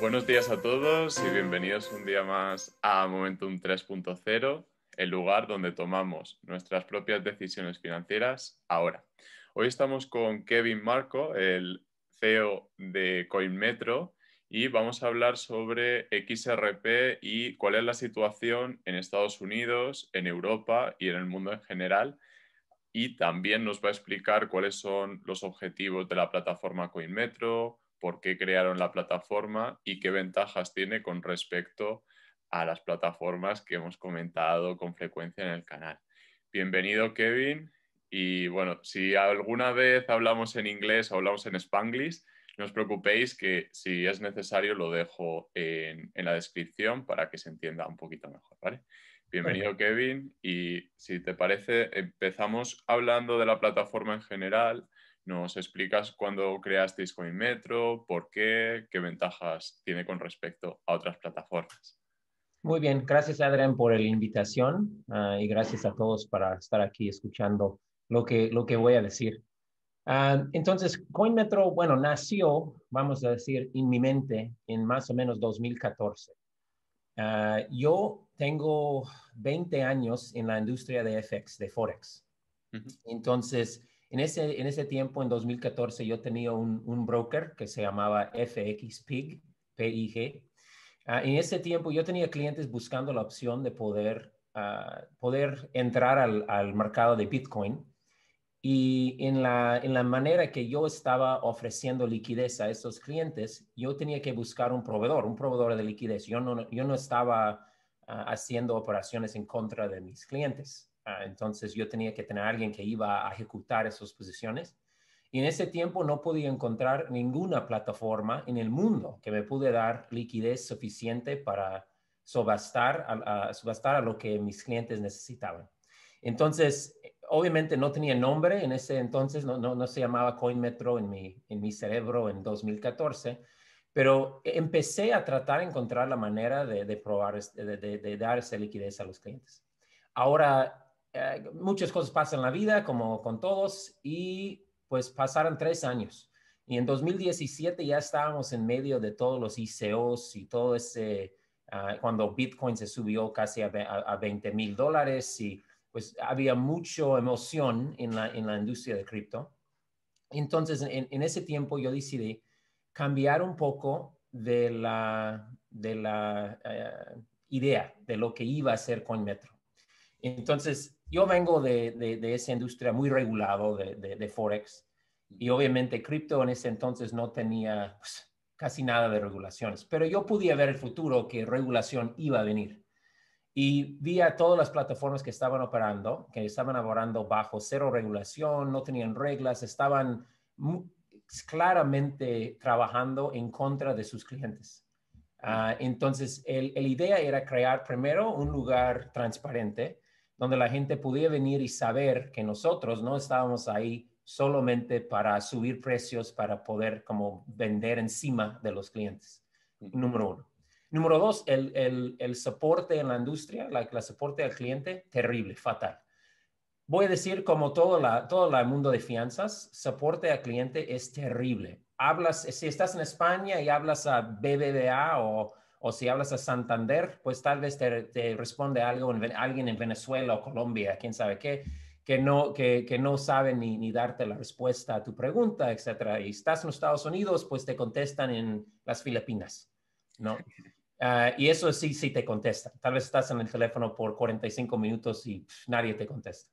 Buenos días a todos y bienvenidos un día más a Momentum 3.0, el lugar donde tomamos nuestras propias decisiones financieras ahora. Hoy estamos con Kevin Marco, el CEO de CoinMetro, y vamos a hablar sobre XRP y cuál es la situación en Estados Unidos, en Europa y en el mundo en general. Y también nos va a explicar cuáles son los objetivos de la plataforma CoinMetro, por qué crearon la plataforma y qué ventajas tiene con respecto a las plataformas que hemos comentado con frecuencia en el canal. Bienvenido, Kevin. Y bueno, si alguna vez hablamos en inglés o hablamos en spanglish, no os preocupéis que si es necesario lo dejo en, la descripción para que se entienda un poquito mejor, ¿vale? Bienvenido, Kevin. Y si te parece, empezamos hablando de la plataforma en general nos explicas cuándo creasteis CoinMetro, por qué, qué ventajas tiene con respecto a otras plataformas. Muy bien, gracias Adrián por la invitación ah, y gracias a todos para estar aquí escuchando lo que, lo que voy a decir. Ah, entonces, CoinMetro, bueno, nació, vamos a decir, en mi mente en más o menos 2014. Ah, yo tengo 20 años en la industria de FX, de Forex. Entonces, en ese, tiempo, en 2014, yo tenía un, broker que se llamaba FXPIG, ah, en ese tiempo yo tenía clientes buscando la opción de poder, ah, poder entrar al, mercado de Bitcoin. Y en la, manera que yo estaba ofreciendo liquidez a esos clientes, yo tenía que buscar un proveedor, un proveedor de liquidez. Yo no, estaba ah, haciendo operaciones en contra de mis clientes. Ah, entonces yo tenía que tener alguien que iba a ejecutar esas posiciones. Y en ese tiempo no podía encontrar ninguna plataforma en el mundo que me pude dar liquidez suficiente para subastar a, subastar a lo que mis clientes necesitaban. Entonces, eh, obviamente no tenía nombre en ese entonces, no, se llamaba CoinMetro en mi, en mi cerebro en 2014, pero empecé a tratar de encontrar la manera de, probar, de dar esa liquidez a los clientes. Ahora, eh, muchas cosas pasan en la vida, como con todos, y pues pasaron tres años. Y en 2017 ya estábamos en medio de todos los ICOs y todo ese, ah, cuando Bitcoin se subió casi a, a, 20 mil dólares y pues había mucha emoción en la, industria de cripto. Entonces, en, ese tiempo yo decidí cambiar un poco de la, de la eh, idea de lo que iba a ser CoinMetro. Entonces, yo vengo de, esa industria muy regulado de, Forex y obviamente cripto en ese entonces no tenía pues, casi nada de regulaciones, pero yo podía ver el futuro que regulación iba a venir. Y vi a todas las plataformas que estaban operando, que estaban operando bajo cero regulación, no tenían reglas, estaban claramente trabajando en contra de sus clientes. Ah, entonces, la idea era crear primero un lugar transparente donde la gente pudiera venir y saber que nosotros no estábamos ahí solamente para subir precios, para poder como vender encima de los clientes. Número uno. Número dos, el, soporte en la industria, la, la, soporte al cliente, terrible, fatal. Voy a decir, como todo, la, todo el mundo de fianzas, soporte al cliente es terrible. Hablas, si estás en España y hablas a BBVA o o si hablas a Santander, pues tal vez te, responde algo alguien en Venezuela o Colombia, quién sabe qué, que no, que, que no sabe ni, ni, darte la respuesta a tu pregunta, etc. Y estás en Estados Unidos, pues te contestan en las Filipinas, ¿no? Ah, y eso sí, sí te contestan. Tal vez estás en el teléfono por 45 minutos y nadie te contesta.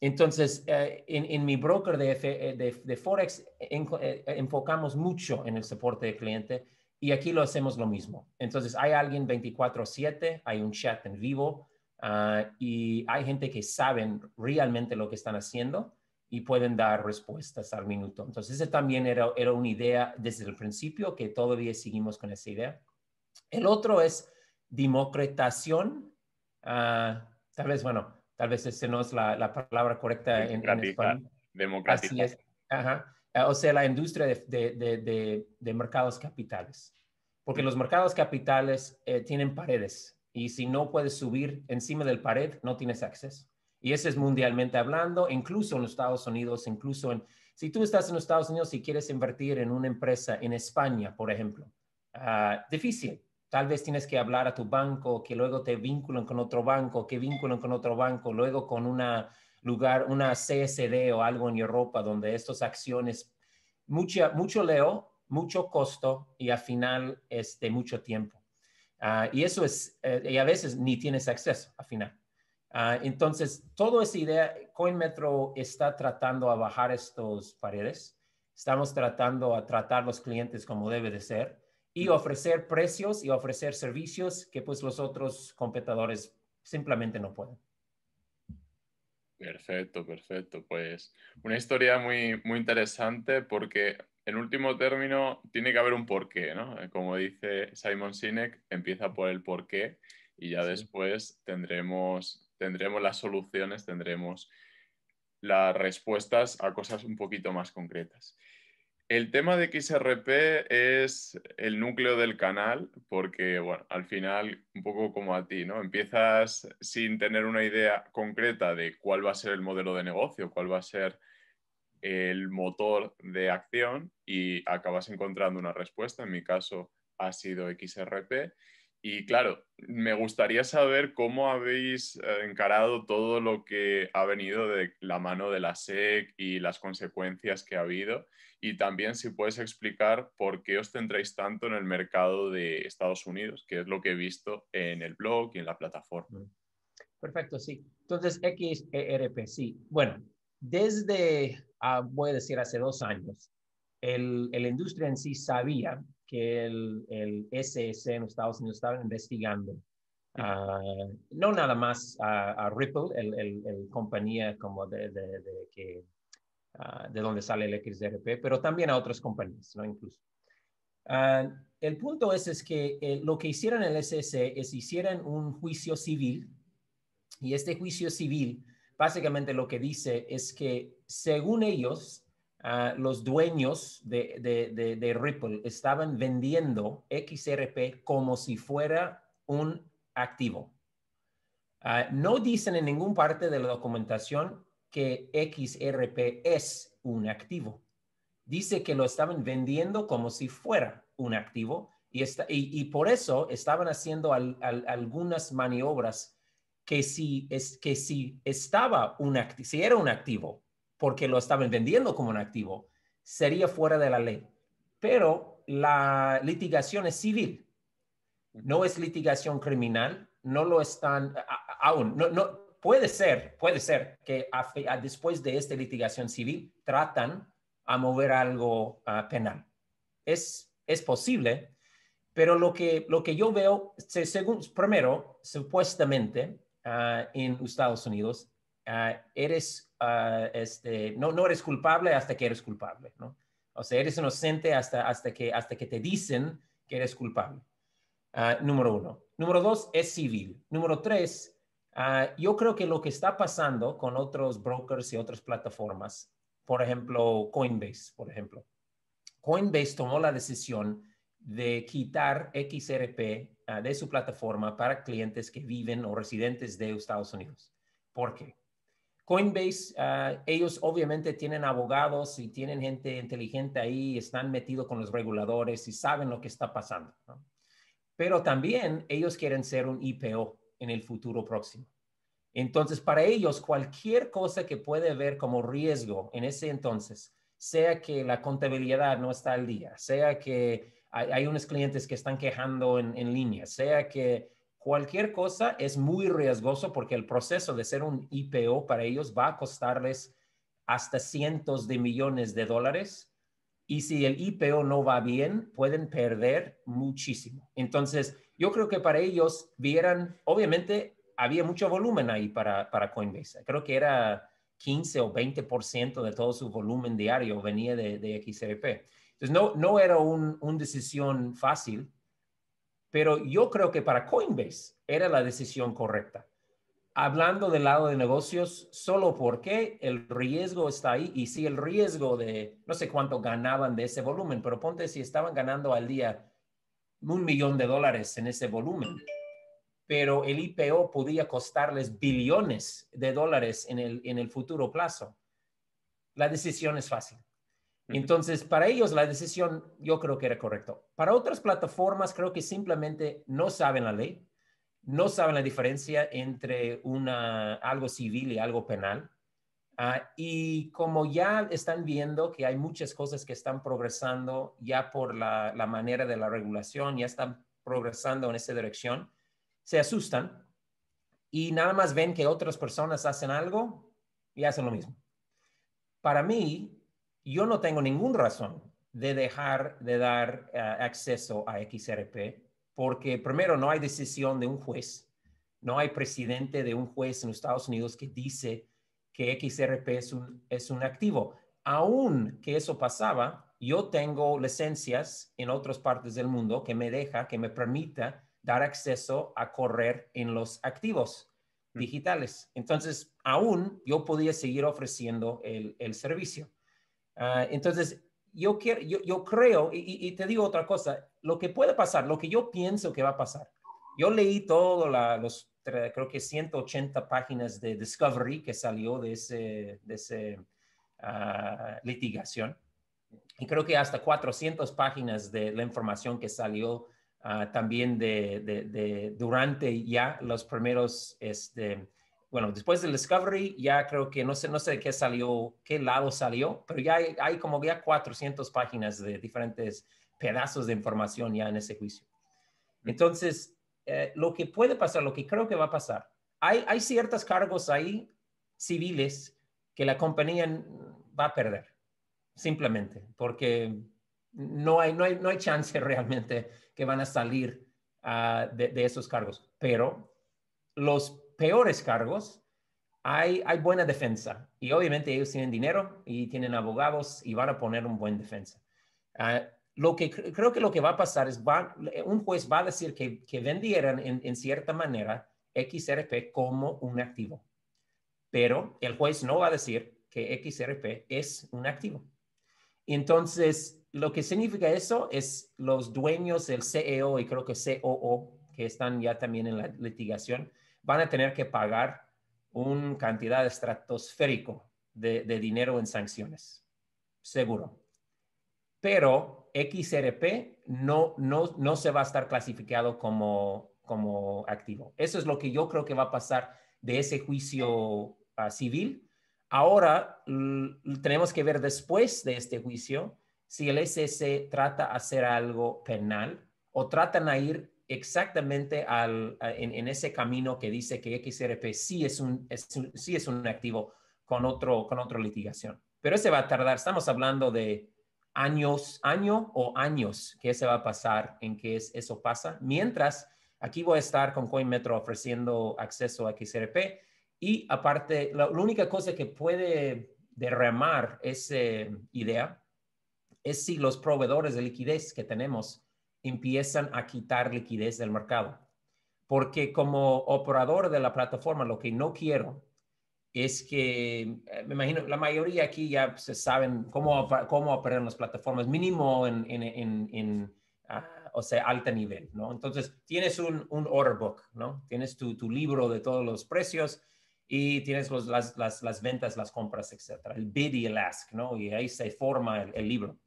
Entonces, eh, en, mi broker de, eh, de, Forex eh, enfocamos mucho en el soporte de cliente y aquí lo hacemos lo mismo. Entonces, hay alguien 24/7, hay un chat en vivo ah, y hay gente que saben realmente lo que están haciendo y pueden dar respuestas al minuto. Entonces, esa también era, una idea desde el principio que todavía seguimos con esa idea. El otro es democratización. Ah, tal vez, bueno, tal vez esa no es la, palabra correcta en, español. Ajá. Eh, o sea, la industria de, mercados capitales. Porque los mercados capitales eh, tienen paredes y si no puedes subir encima del pared, no tienes acceso. Y eso es mundialmente hablando, incluso en los Estados Unidos, incluso en, si tú estás en los Estados Unidos y quieres invertir en una empresa en España, por ejemplo, ah, difícil. Tal vez tienes que hablar a tu banco, que luego te vinculan con otro banco, que vinculan con otro banco, luego con una lugar, una CSD o algo en Europa donde estas acciones, mucha, mucho leo, mucho costo y al final de este, mucho tiempo. Ah, y eso es, eh, y a veces ni tienes acceso al final. Ah, entonces, toda esa idea, CoinMetro está tratando a bajar estos paredes, estamos tratando a tratar los clientes como debe de ser y ofrecer precios y ofrecer servicios que pues los otros competidores simplemente no pueden. Perfecto, perfecto. Pues una historia muy, muy interesante porque en último término tiene que haber un porqué, ¿no? Eh, como dice Simon Sinek, empieza por el porqué y ya después tendremos, tendremos las soluciones, tendremos las respuestas a cosas un poquito más concretas. El tema de XRP es el núcleo del canal, porque bueno, al final, un poco como a ti, ¿no? Empiezas sin tener una idea concreta de cuál va a ser el modelo de negocio, cuál va a ser el motor de acción y acabas encontrando una respuesta. En mi caso ha sido XRP. Y claro, me gustaría saber cómo habéis eh, encarado todo lo que ha venido de la mano de la SEC y las consecuencias que ha habido y también si puedes explicar por qué os tendréis tanto en el mercado de Estados Unidos, que es lo que he visto en el blog y en la plataforma. Perfecto, sí. Entonces, XERP, sí. Bueno, desde, ah, voy a decir, hace dos años, la industria en sí sabía que el, el SEC en Estados Unidos estaba investigando. Ah, no nada más a, Ripple, el, compañía como de que Ah, de donde sale el XRP, pero también a otras compañías, ¿no? Incluso. Ah, el punto es, es que eh, lo que hicieron el SS es hicieron un juicio civil y este juicio civil básicamente lo que dice es que según ellos, ah, los dueños de, de, Ripple estaban vendiendo XRP como si fuera un activo. no dicen en ninguna parte de la documentación que XRP es un activo. Dice que lo estaban vendiendo como si fuera un activo y, está, y, por eso estaban haciendo algunas maniobras que si, que si estaba un si era un activo, porque lo estaban vendiendo como un activo, sería fuera de la ley. Pero la litigación es civil, no es litigación criminal, no lo están aún, no, puede ser, puede ser que después de esta litigación civil tratan a mover algo ah, penal. Es, es posible, pero lo que, lo que yo veo, según, primero, supuestamente ah, en Estados Unidos, ah, eres, este, no, no eres culpable hasta que eres culpable, ¿no? O sea, eres inocente hasta, hasta, que, hasta que te dicen que eres culpable. número uno. Número dos, es civil. Número tres, Ah, yo creo que lo que está pasando con otros brokers y otras plataformas, por ejemplo, Coinbase, por ejemplo. Coinbase tomó la decisión de quitar XRP ah, de su plataforma para clientes que viven o residentes de Estados Unidos. ¿Por qué? Coinbase, ah, ellos obviamente tienen abogados y tienen gente inteligente ahí, están metidos con los reguladores y saben lo que está pasando. Pero también ellos quieren ser un IPO, en el futuro próximo. Entonces, para ellos, cualquier cosa que puede ver como riesgo en ese entonces, sea que la contabilidad no está al día, sea que hay, unos clientes que están quejando en, línea, sea que cualquier cosa es muy riesgoso porque el proceso de ser un IPO para ellos va a costarles hasta cientos de millones de dólares y si el IPO no va bien, pueden perder muchísimo. Entonces, yo creo que para ellos vieran, obviamente, había mucho volumen ahí para, para Coinbase. Creo que era 15 o 20% de todo su volumen diario venía de, XRP. Entonces, no, no era una decisión fácil, pero yo creo que para Coinbase era la decisión correcta hablando del lado de negocios solo porque el riesgo está ahí y si el riesgo de, no sé cuánto ganaban de ese volumen, pero ponte si estaban ganando al día un millón de dólares en ese volumen, pero el IPO podía costarles billones de dólares en el, en el futuro plazo. La decisión es fácil. Entonces, para ellos la decisión yo creo que era correcta. Para otras plataformas creo que simplemente no saben la ley no saben la diferencia entre una, algo civil y algo penal. Ah, y como ya están viendo que hay muchas cosas que están progresando ya por la, manera de la regulación, ya están progresando en esa dirección, se asustan y nada más ven que otras personas hacen algo y hacen lo mismo. Para mí, yo no tengo ninguna razón de dejar de dar ah, acceso a XRP porque primero no hay decisión de un juez, no hay presidente de un juez en Estados Unidos que dice que XRP es un, es un activo. Aún que eso pasaba, yo tengo licencias en otras partes del mundo que me deja, que me permita dar acceso a correr en los activos mm. digitales. Entonces, aún yo podía seguir ofreciendo el, servicio. Ah, entonces, yo, quiero, yo, yo creo, y, te digo otra cosa, lo que puede pasar, lo que yo pienso que va a pasar. Yo leí todos los, creo que 180 páginas de Discovery que salió de esa de ese, ah, litigación. Y creo que hasta 400 páginas de la información que salió ah, también de, de, de, durante ya los primeros este, bueno, después del Discovery ya creo que no sé, no sé de qué salió, qué lado salió, pero ya hay, como ya 400 páginas de diferentes pedazos de información ya en ese juicio. Mm. Entonces, eh, lo que puede pasar, lo que creo que va a pasar, hay, ciertos cargos ahí civiles que la compañía va a perder, simplemente, porque no hay, no no hay chance realmente que van a salir ah, de, de esos cargos, pero los peores cargos, hay, buena defensa. Y obviamente ellos tienen dinero y tienen abogados y van a poner un buen defensa. Ah, lo que creo que lo que va a pasar es va, un juez va a decir que, vendieran en, en, cierta manera XRP como un activo. Pero el juez no va a decir que XRP es un activo. Entonces, lo que significa eso es los dueños del CEO y creo que COO, que están ya también en la litigación, van a tener que pagar una cantidad estratosférico de, dinero en sanciones, seguro. Pero XRP no, no, no se va a estar clasificado como, como activo. Eso es lo que yo creo que va a pasar de ese juicio ah, civil. Ahora tenemos que ver después de este juicio si el SS trata hacer algo penal o tratan a ir exactamente en, ese camino que dice que XRP sí es un, sí es un activo con, otro, con otra litigación. Pero ese va a tardar, estamos hablando de años, año o años que se va a pasar en que es, eso pasa. Mientras, aquí voy a estar con CoinMetro ofreciendo acceso a XRP y aparte, la, única cosa que puede derramar esa idea es si los proveedores de liquidez que tenemos empiezan a quitar liquidez del mercado. Porque como operador de la plataforma, lo que no quiero es que, eh, me imagino, la mayoría aquí ya se saben cómo, cómo operan las plataformas, mínimo en, ah, o sea, alta nivel, ¿no? Entonces, tienes un, order book, ¿no? Tienes tu, libro de todos los precios y tienes las, ventas, las compras, etcétera, el bid y el ask, ¿no? Y ahí se forma el libro.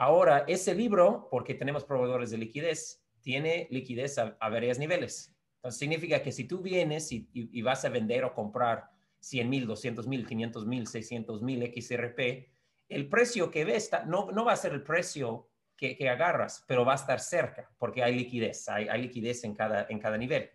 Ahora, ese libro, porque tenemos proveedores de liquidez, tiene liquidez a, varios niveles. significa que si tú vienes y, vas a vender o comprar 100 mil, 200 mil, 500 mil, 600 mil XRP, el precio que ves está, no, no va a ser el precio que, agarras, pero va a estar cerca porque hay liquidez, hay, hay, liquidez en cada, en cada nivel.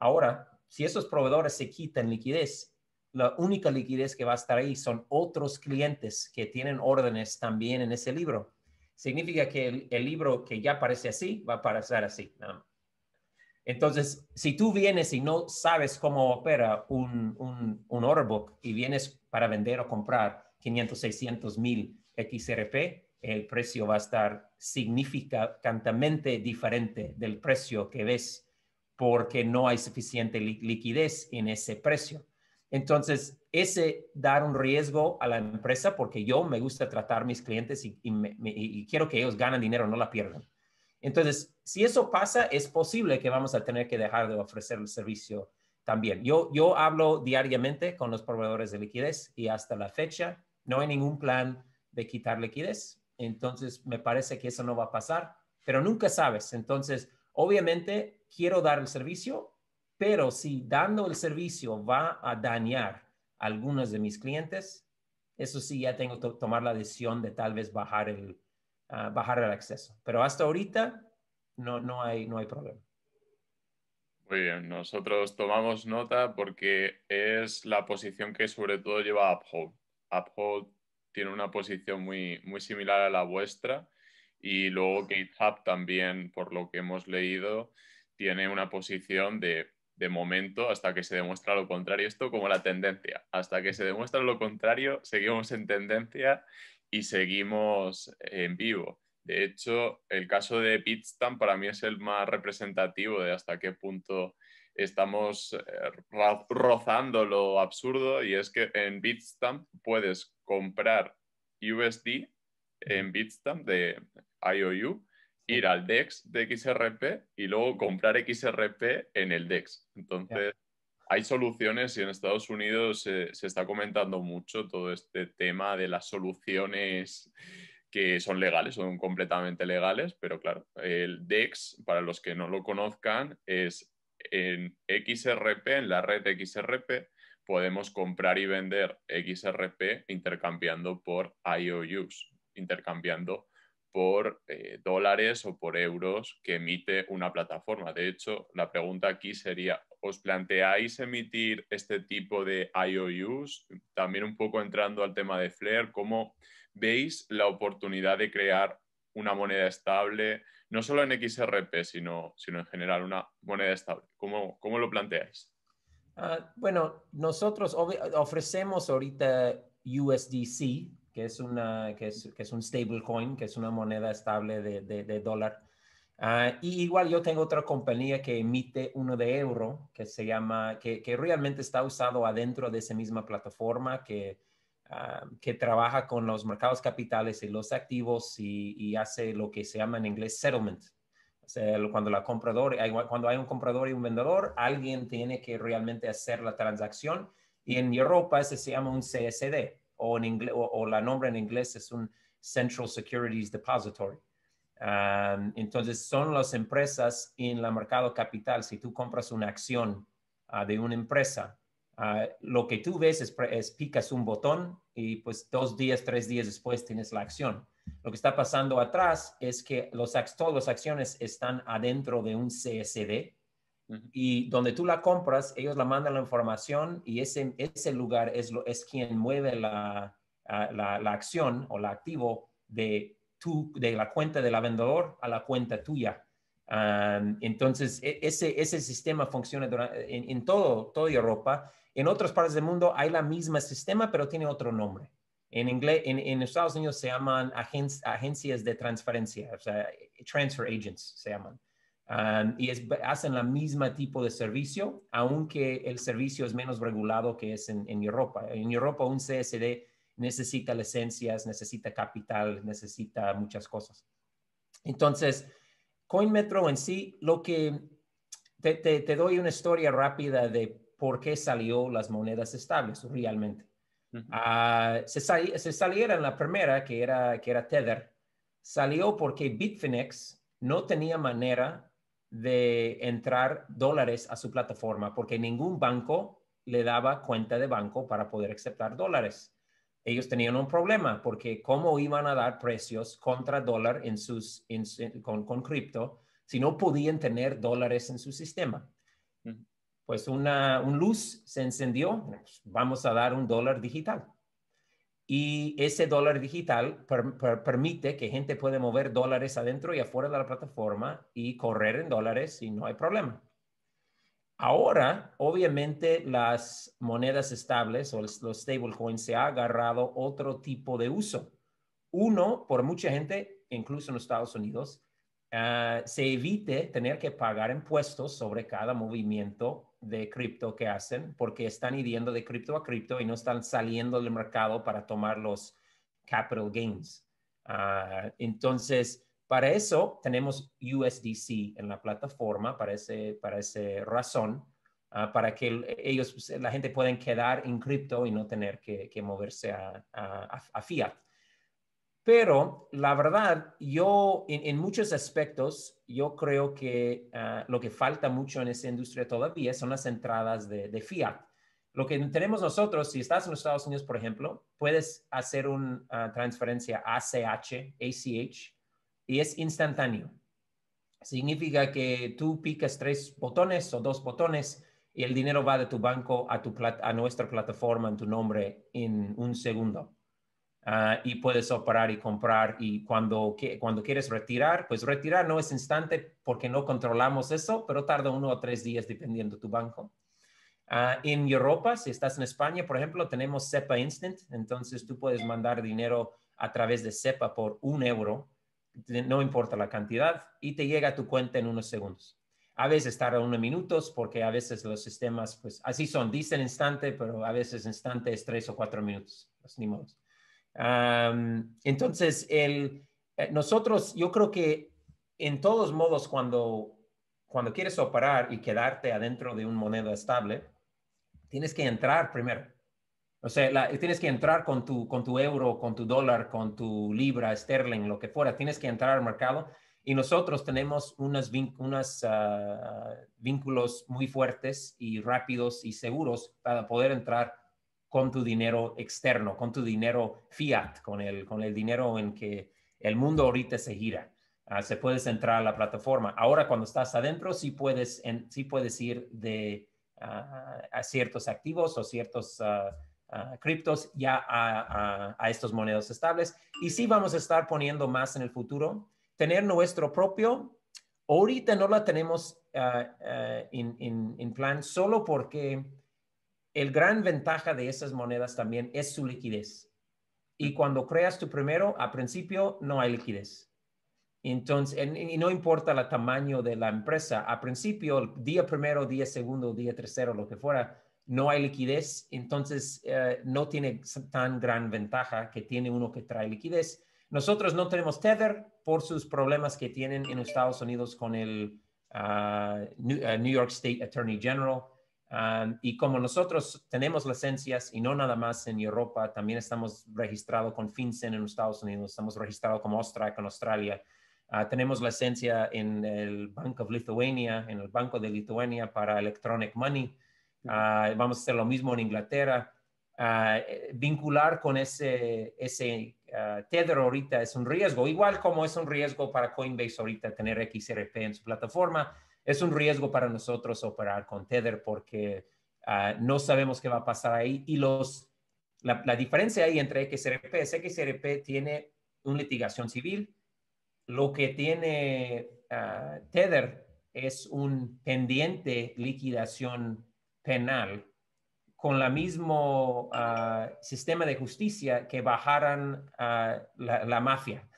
Ahora, si esos proveedores se quitan liquidez, la única liquidez que va a estar ahí son otros clientes que tienen órdenes también en ese libro significa que el, libro que ya parece así va a parecer así. Entonces, si tú vienes y no sabes cómo opera un, un, order book y vienes para vender o comprar 500, 600 mil XRP, el precio va a estar significativamente diferente del precio que ves porque no hay suficiente liquidez en ese precio. Entonces, ese dar un riesgo a la empresa porque yo me gusta tratar a mis clientes y, quiero que ellos ganen dinero, no la pierdan. Entonces, si eso pasa, es posible que vamos a tener que dejar de ofrecer el servicio también. Yo, yo hablo diariamente con los proveedores de liquidez y hasta la fecha no hay ningún plan de quitar liquidez. Entonces, me parece que eso no va a pasar, pero nunca sabes. Entonces, obviamente, quiero dar el servicio, pero si dando el servicio va a dañar algunos de mis clientes, eso sí, ya tengo que tomar la decisión de tal vez bajar el, ah, bajar el acceso. Pero hasta ahorita no, no, hay, no hay problema. Muy bien, nosotros tomamos nota porque es la posición que sobre todo lleva Uphold. Uphold tiene una posición muy, muy similar a la vuestra y luego GitHub también, por lo que hemos leído, tiene una posición de de momento, hasta que se demuestra lo contrario, esto como la tendencia. Hasta que se demuestra lo contrario, seguimos en tendencia y seguimos en vivo. De hecho, el caso de Bitstamp para mí es el más representativo de hasta qué punto estamos eh, rozando lo absurdo y es que en Bitstamp puedes comprar USD en Bitstamp de IOU ir al DEX de XRP y luego comprar XRP en el DEX. Entonces, hay soluciones y en Estados Unidos se, se está comentando mucho todo este tema de las soluciones que son legales, son completamente legales, pero claro, el DEX, para los que no lo conozcan, es en XRP, en la red XRP, podemos comprar y vender XRP intercambiando por IOUs, intercambiando por eh, dólares o por euros que emite una plataforma. De hecho, la pregunta aquí sería, ¿os planteáis emitir este tipo de IOUs? También un poco entrando al tema de Flair, ¿cómo veis la oportunidad de crear una moneda estable, no solo en XRP, sino, sino en general una moneda estable? ¿Cómo, cómo lo planteáis? Ah, bueno, nosotros ofrecemos ahorita USDC que es, una, que es, que es un stablecoin, que es una moneda estable de, de, dólar. Ah, y igual yo tengo otra compañía que emite uno de euro, que se llama, que, que realmente está usado adentro de esa misma plataforma, que, ah, que trabaja con los mercados capitales y los activos y, y hace lo que se llama en inglés settlement. O sea, cuando, la comprador, cuando hay un comprador y un vendedor, alguien tiene que realmente hacer la transacción. Y en Europa ese se llama un CSD, o, en inglés, o, la nombre en inglés es un Central Securities Depository. entonces, son las empresas en el mercado capital. Si tú compras una acción ah, de una empresa, ah, lo que tú ves es, picas un botón y pues dos días, tres días después tienes la acción. Lo que está pasando atrás es que los, todas las acciones están adentro de un CSD, y donde tú la compras, ellos la mandan la información y ese, lugar es, quien mueve ah, la, acción o la activo de, de la cuenta del vendedor a la cuenta tuya. entonces, e, ese, sistema funciona en, todo, toda Europa. En otras partes del mundo hay la misma sistema, pero tiene otro nombre. En, inglés, en, Estados Unidos se llaman agencias de transferencia, o sea, transfer agents se llaman. Ah, y es, hacen la misma tipo de servicio, aunque el servicio es menos regulado que es en, Europa. En Europa un CSD necesita licencias, necesita capital, necesita muchas cosas. Entonces, CoinMetro en sí, lo que te, doy una historia rápida de por qué salió las monedas estables realmente. Ah, se, se, salieron la primera, que era, que era Tether, salió porque Bitfinex no tenía manera de entrar dólares a su plataforma porque ningún banco le daba cuenta de banco para poder aceptar dólares. Ellos tenían un problema porque cómo iban a dar precios contra dólar en sus, con, cripto si no podían tener dólares en su sistema. Pues una un luz se encendió, pues vamos a dar un dólar digital. Y ese dólar digital permite que gente puede mover dólares adentro y afuera de la plataforma y correr en dólares y no hay problema. Ahora, obviamente, las monedas estables o los stablecoins se ha agarrado otro tipo de uso. Uno, por mucha gente, incluso en los Estados Unidos, ah, se evite tener que pagar impuestos sobre cada movimiento de cripto que hacen porque están hiriendo de cripto a cripto y no están saliendo del mercado para tomar los capital gains. Ah, entonces, para eso tenemos USDC en la plataforma, para, ese, razón, ah, para que ellos, pues, la gente pueden quedar en cripto y no tener que, moverse a, a fiat. Pero la verdad, yo en, muchos aspectos, yo creo que ah, lo que falta mucho en esa industria todavía son las entradas de, fiat. Lo que tenemos nosotros, si estás en los Estados Unidos, por ejemplo, puedes hacer una ah, transferencia ACH, ACH, y es instantáneo. Significa que tú picas tres botones o dos botones y el dinero va de tu banco a, tu a nuestra plataforma en tu nombre en un segundo. Ah, y puedes operar y comprar y cuando, que, cuando quieres retirar, pues retirar no es instante porque no controlamos eso, pero tarda uno o tres días dependiendo tu banco. Ah, en Europa, si estás en España, por ejemplo, tenemos SEPA Instant, entonces tú puedes mandar dinero a través de SEPA por un euro, no importa la cantidad, y te llega a tu cuenta en unos segundos. A veces tarda unos minutos porque a veces los sistemas, pues así son, dicen instante, pero a veces instante es tres o cuatro minutos, los pues, ni entonces, eh, nosotros, yo creo que en todos modos, cuando, cuando quieres operar y quedarte adentro de un moneda estable, tienes que entrar primero. O sea, tienes que entrar con tu, con tu euro, con tu dólar, con tu libra, sterling, lo que fuera. Tienes que entrar al mercado y nosotros tenemos unos unas, ah, vínculos muy fuertes y rápidos y seguros para poder entrar con tu dinero externo, con tu dinero fiat, con el, con el dinero en que el mundo ahorita se gira. Ah, se puede entrar a la plataforma. Ahora cuando estás adentro, sí puedes, sí puedes ir de ah, a ciertos activos o ciertos ah, criptos ya a, estos monedas estables. Y sí vamos a estar poniendo más en el futuro. Tener nuestro propio, ahorita no la tenemos en plan solo porque el gran ventaja de esas monedas también es su liquidez. Y cuando creas tu primero, a principio no hay liquidez. Entonces, y no importa el tamaño de la empresa, a principio, el día primero, día segundo, día tercero, lo que fuera, no hay liquidez, entonces eh, no tiene tan gran ventaja que tiene uno que trae liquidez. Nosotros no tenemos Tether por sus problemas que tienen en Estados Unidos con el ah, eh, New York State Attorney General Ah, y como nosotros tenemos licencias y no nada más en Europa, también estamos registrados con FinCEN en Estados Unidos, estamos registrados como Ostra en Australia, ah, tenemos licencia en el Bank of Lithuania, en el Banco de Lituania para Electronic Money, ah, vamos a hacer lo mismo en Inglaterra. Eh, vincular con ese, ese Tether ahorita es un riesgo, igual como es un riesgo para Coinbase ahorita tener XRP en su plataforma, es un riesgo para nosotros operar con Tether porque ah, no sabemos qué va a pasar ahí y los, la, diferencia ahí entre XRP es que XRP tiene una litigación civil, lo que tiene ah, Tether es un pendiente liquidación penal con el mismo ah, sistema de justicia que bajaran la mafia,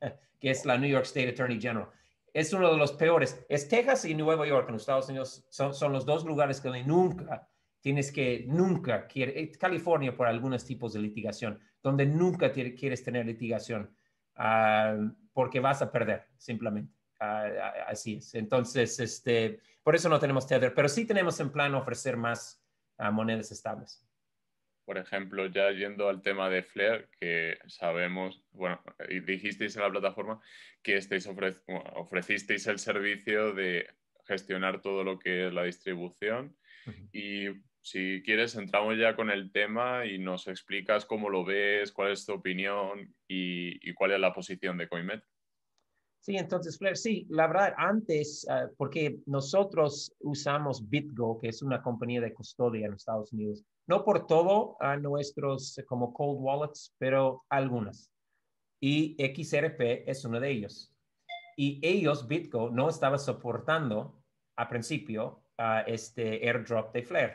que es la New York State Attorney General es uno de los peores. Es Texas y Nueva York en los Estados Unidos son, los dos lugares que nunca tienes que, nunca quiere, eh, California por algunos tipos de litigación, donde nunca quieres tener litigación ah, porque vas a perder, simplemente. Ah, ah, así es. Entonces, este, por eso no tenemos Tether, pero sí tenemos en plan ofrecer más monedas estables por ejemplo, ya yendo al tema de flair que sabemos, bueno, dijisteis en la plataforma que estáis ofrecisteis el servicio de gestionar todo lo que es la distribución. Y si quieres, entramos ya con el tema y nos explicas cómo lo ves, cuál es tu opinión y, y cuál es la posición de Coinmet. Sí, entonces, Flair, sí, la verdad, antes, ah, porque nosotros usamos BitGo, que es una compañía de custodia en Estados Unidos, no por todo a nuestros eh, como cold wallets, pero algunas. Y XRP es uno de ellos. Y ellos, BitGo, no estaba soportando a principio este airdrop de Flair.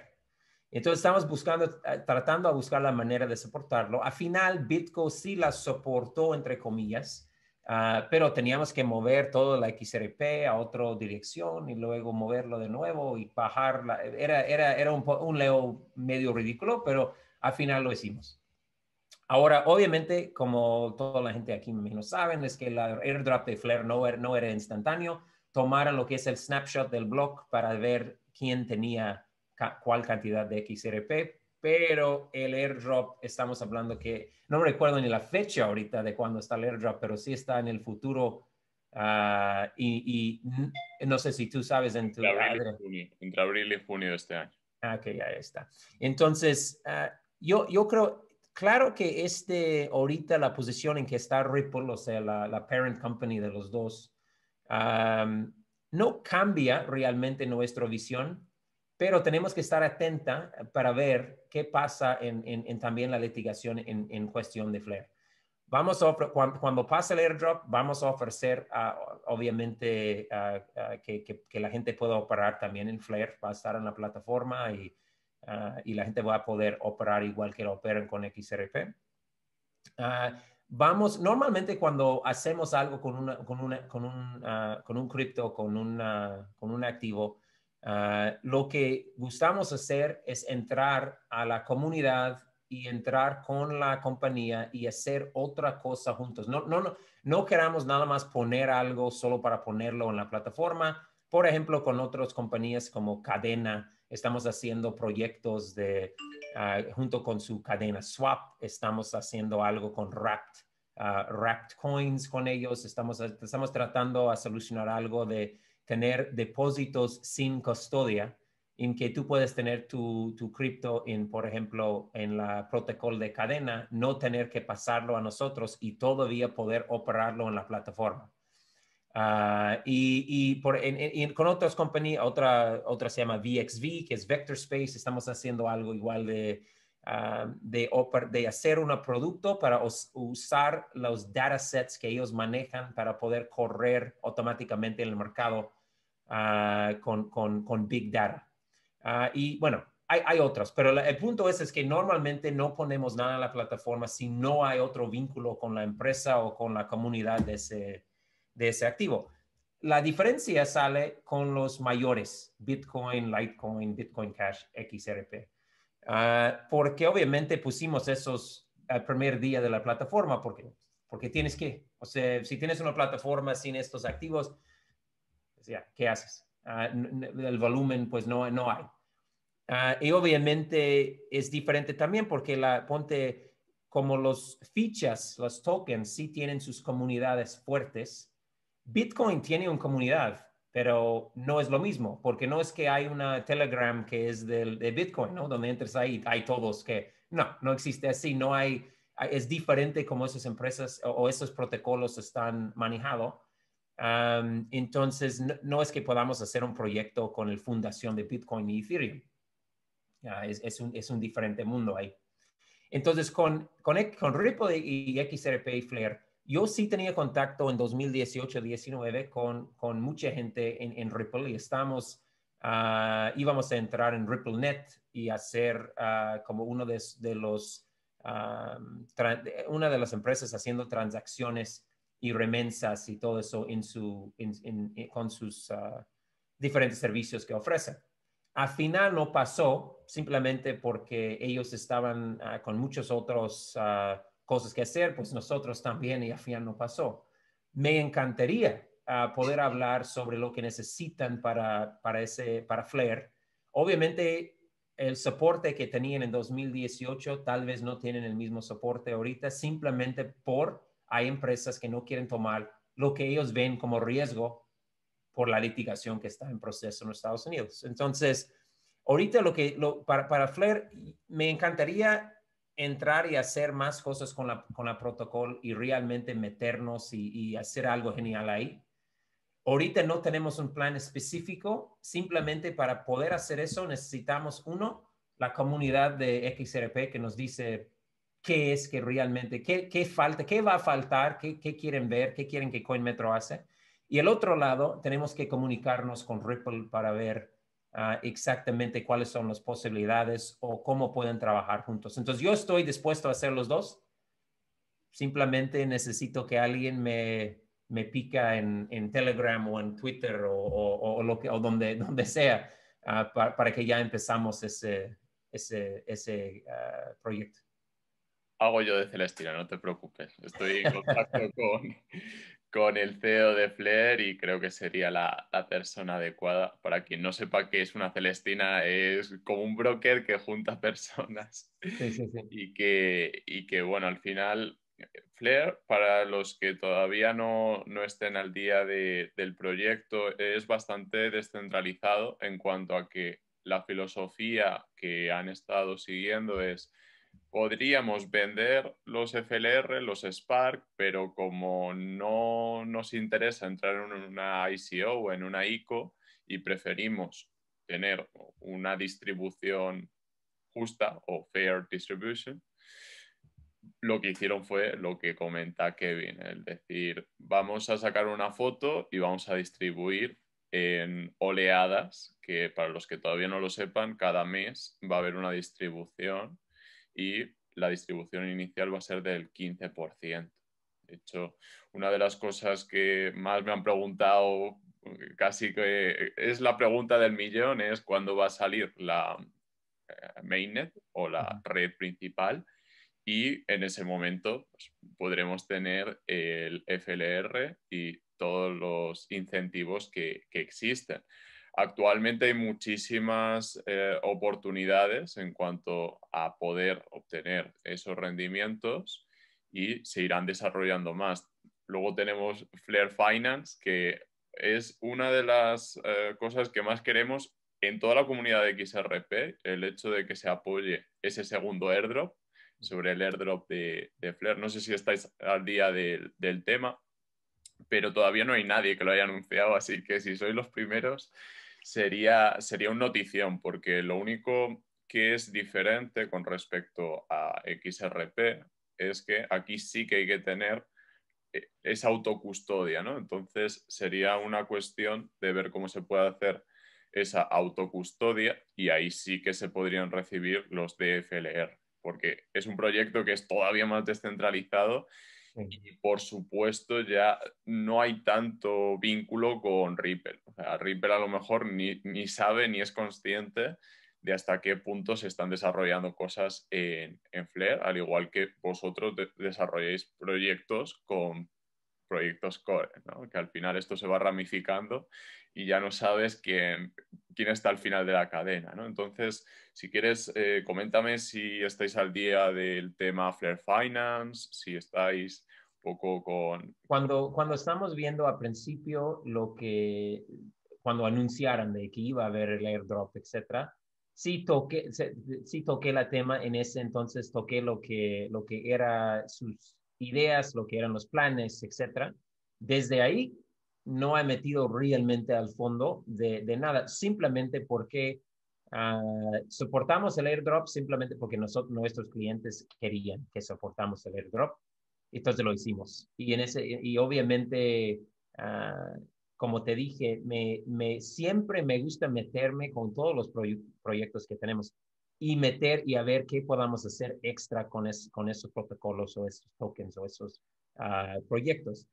Entonces estamos buscando, eh, tratando de buscar la manera de soportarlo. Al final, BitGo sí la soportó, entre comillas, Ah, pero teníamos que mover todo la XRP a otra dirección y luego moverlo de nuevo y bajarla. Era, era, era un, un leo medio ridículo, pero al final lo hicimos. Ahora, obviamente, como toda la gente aquí menos saben, es que el airdrop de Flare no era, no era instantáneo. Tomaron lo que es el snapshot del block para ver quién tenía cuál cantidad de XRP pero el airdrop, estamos hablando que, no recuerdo ni la fecha ahorita de cuándo está el airdrop, pero sí está en el futuro. Ah, y, no sé si tú sabes Entre abril, y junio, de este año. Ah, que ya está. Entonces, ah, yo, yo creo, claro que este, ahorita la posición en que está Ripple, o sea, la, parent company de los dos, no cambia realmente nuestra visión pero tenemos que estar atenta eh, para ver qué pasa en, también la litigación en, cuestión de Flair. Vamos cuando, pase pasa el airdrop, vamos a ofrecer, obviamente, que, la gente pueda operar también en Flair, va a estar en la plataforma y, ah, la gente va a poder operar igual que lo operan con XRP. Ah, vamos, normalmente cuando hacemos algo con, con, con, un, ah, con un cripto, con, con un activo, Ah, lo que gustamos hacer es entrar a la comunidad y entrar con la compañía y hacer otra cosa juntos. No, no, no, no queramos nada más poner algo solo para ponerlo en la plataforma. Por ejemplo, con otras compañías como Cadena, estamos haciendo proyectos de, ah, junto con su cadena Swap, estamos haciendo algo con ah, Wrapped, Coins con ellos, estamos, estamos tratando a solucionar algo de tener depósitos sin custodia en que tú puedes tener tu, tu cripto en, por ejemplo, en la protocol de cadena, no tener que pasarlo a nosotros y todavía poder operarlo en la plataforma. Ah, y, con otras compañías, otra, otra se llama VXV, que es Vector Space, estamos haciendo algo igual de, ah, hacer un producto para usar los datasets que ellos manejan para poder correr automáticamente en el mercado Ah, con, con, con, Big Data. Ah, y bueno, hay, hay pero el punto es, es que normalmente no ponemos nada en la plataforma si no hay otro vínculo con la empresa o con la comunidad de ese, de ese activo. La diferencia sale con los mayores, Bitcoin, Litecoin, Bitcoin Cash, XRP, ah, porque obviamente pusimos esos al primer día de la plataforma, porque, porque tienes que, o sea, si tienes una plataforma sin estos activos, ¿qué haces? Ah, el volumen, pues no, no hay. Ah, y obviamente es diferente también porque la, ponte como los fichas, los tokens, sí tienen sus comunidades fuertes. Bitcoin tiene una comunidad, pero no es lo mismo, porque no es que hay una Telegram que es de Bitcoin, ¿no? Donde entras ahí, hay todos que, no, no existe así, no hay, es diferente como esas empresas o, o esos protocolos están manejados entonces, no, es que podamos hacer un proyecto con la fundación de Bitcoin y Ethereum. es, un, es, un, diferente mundo ahí. Entonces, con, con, Ripple y, XRP y Flare, yo sí tenía contacto en 2018-19 con, con, mucha gente en, Ripple y estamos, ah, íbamos a entrar en RippleNet y hacer ah, como uno de, los, una de las empresas haciendo transacciones y remensas y todo eso en su, eh, con sus ah, diferentes servicios que ofrecen. Al final no pasó simplemente porque ellos estaban ah, con muchas otras ah, cosas que hacer, pues nosotros también y al final no pasó. Me encantaría poder hablar sobre lo que necesitan para, para, ese, para Flair. Obviamente el soporte que tenían en 2018 tal vez no tienen el mismo soporte ahorita simplemente por hay empresas que no quieren tomar lo que ellos ven como riesgo por la litigación que está en proceso en los Estados Unidos. Entonces, ahorita lo que, para, para Flair, me encantaría entrar y hacer más cosas con la, con la protocolo y realmente meternos y, y hacer algo genial ahí. Ahorita no tenemos un plan específico, simplemente para poder hacer eso necesitamos uno, la comunidad de XRP que nos dice qué es que realmente, qué, qué falta, qué va a faltar, qué, qué, quieren ver, qué quieren que CoinMetro hace. Y el otro lado, tenemos que comunicarnos con Ripple para ver ah, exactamente cuáles son las posibilidades o cómo pueden trabajar juntos. Entonces, yo estoy dispuesto a hacer los dos. Simplemente necesito que alguien me, me pica en, en, Telegram o en Twitter o, o, lo que, o donde, donde sea ah, para, que ya empezamos ese, ese, ese ah, proyecto hago yo de Celestina, no te preocupes. Estoy en contacto con, con el CEO de Flair y creo que sería la, la, persona adecuada. Para quien no sepa qué es una Celestina, es como un broker que junta personas Y, que, y que, bueno, al final, Flair, para los que todavía no, no estén al día de, del proyecto, es bastante descentralizado en cuanto a que la filosofía que han estado siguiendo es podríamos vender los FLR, los Spark, pero como no nos interesa entrar en una ICO o en una ICO y preferimos tener una distribución justa o fair distribution, lo que hicieron fue lo que comenta Kevin, es decir, vamos a sacar una foto y vamos a distribuir en oleadas, que para los que todavía no lo sepan, cada mes va a haber una distribución y la distribución inicial va a ser del 15%. De hecho, una de las cosas que más me han preguntado, eh, casi que es la pregunta del millón, es cuándo va a salir la eh, mainnet o la red principal y en ese momento pues, podremos tener el FLR y todos los incentivos que existen. Actualmente hay muchísimas eh, oportunidades en cuanto a poder obtener esos rendimientos y se irán desarrollando más. Luego tenemos Flare Finance, que es una de las eh, cosas que más queremos en toda la comunidad de XRP, el hecho de que se apoye ese segundo airdrop sobre el airdrop de, de Flare. No sé si estáis al día del tema, pero todavía no hay nadie que lo haya anunciado, así que si sois los primeros, sería, sería un notición, porque lo único que es diferente con respecto a XRP es que aquí sí que hay que tener eh, esa autocustodia, ¿no? Entonces sería una cuestión de ver cómo se puede hacer esa autocustodia y ahí sí que se podrían recibir los DFLR, porque es un proyecto que es todavía más descentralizado y por supuesto ya no hay tanto vínculo con Ripple. O sea, Ripple a lo mejor ni, ni sabe ni es consciente de hasta qué punto se están desarrollando cosas en, en Flare, al igual que vosotros desarrolléis desarrolláis proyectos con proyectos core, ¿no? que al final esto se va ramificando y ya no sabes quién, quién está al final de la cadena. ¿no? Entonces, si quieres, eh, coméntame si estáis al día del tema Flare Finance, si estáis un poco con... Cuando, cuando estamos viendo al principio lo que, cuando anunciaron de que iba a haber el airdrop, etcétera, sí toqué, sí toqué la tema en ese entonces, toqué lo que, lo que era sus ideas, lo que eran los planes, etcétera. Desde ahí no he metido realmente al fondo de, nada, simplemente porque ah, soportamos el airdrop, simplemente porque nosotros, nuestros clientes querían que soportamos el airdrop, entonces lo hicimos. Y, en ese, y obviamente, ah, como te dije, me, siempre me gusta meterme con todos los proyectos que tenemos y meter y a ver qué podamos hacer extra con, con esos protocolos o esos tokens o esos ah, proyectos.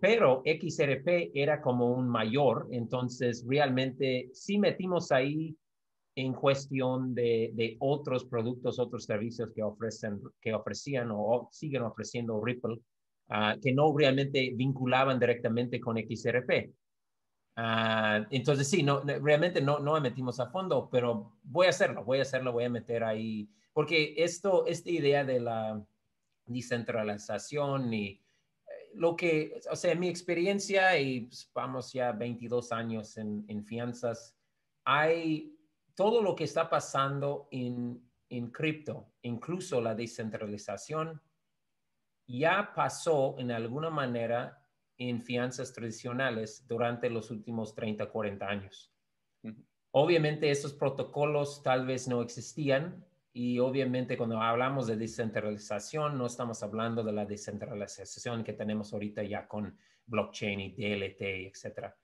pero XRP era como un mayor, entonces realmente sí metimos ahí en cuestión de, de otros productos, otros servicios que, ofrecen, que ofrecían o, siguen ofreciendo Ripple, ah, que no realmente vinculaban directamente con XRP. Ah, entonces sí, no, realmente no, no metimos a fondo, pero voy a hacerlo, voy a hacerlo, voy a meter ahí, porque esto, esta idea de la descentralización y eh, lo que, o sea, mi experiencia y pues, vamos ya 22 años en, en, fianzas, hay todo lo que está pasando en, en cripto, incluso la descentralización, ya pasó en alguna manera en fianzas tradicionales durante los últimos 30, 40 años. Obviamente estos protocolos tal vez no existían y obviamente cuando hablamos de descentralización no estamos hablando de la descentralización que tenemos ahorita ya con blockchain y DLT, etcétera.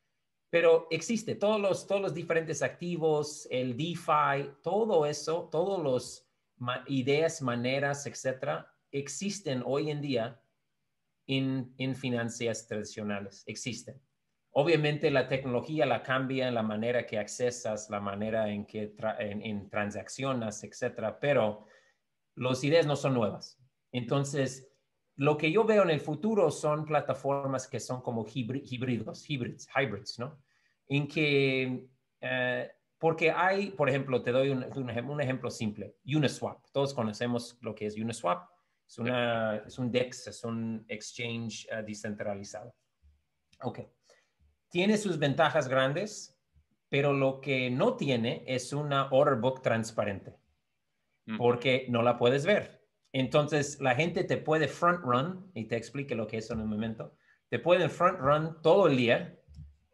Pero existe todos los, todos los diferentes activos, el DeFi, todo eso, todos los ideas, maneras, etcétera, existen hoy en día en, finanzas tradicionales. Existen. Obviamente la tecnología la cambia en la manera que accesas, la manera en que en, transaccionas, etcétera, pero las ideas no son nuevas. Entonces, lo que yo veo en el futuro son plataformas que son como híbridos, híbridos, hybrids, ¿no? En que, eh, porque hay, por ejemplo, te doy un ejemplo simple, Uniswap. Todos conocemos lo que es Uniswap es, una, es un DEX, es un exchange eh, descentralizado. Ok. Tiene sus ventajas grandes, pero lo que no tiene es una order book transparente, mm. porque no la puedes ver. Entonces, la gente te puede front run, y te explique lo que es en un momento, te pueden front run todo el día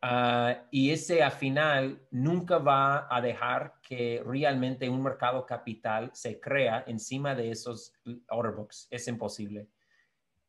Ah, y ese al final nunca va a dejar que realmente un mercado capital se crea encima de esos order books. Es imposible.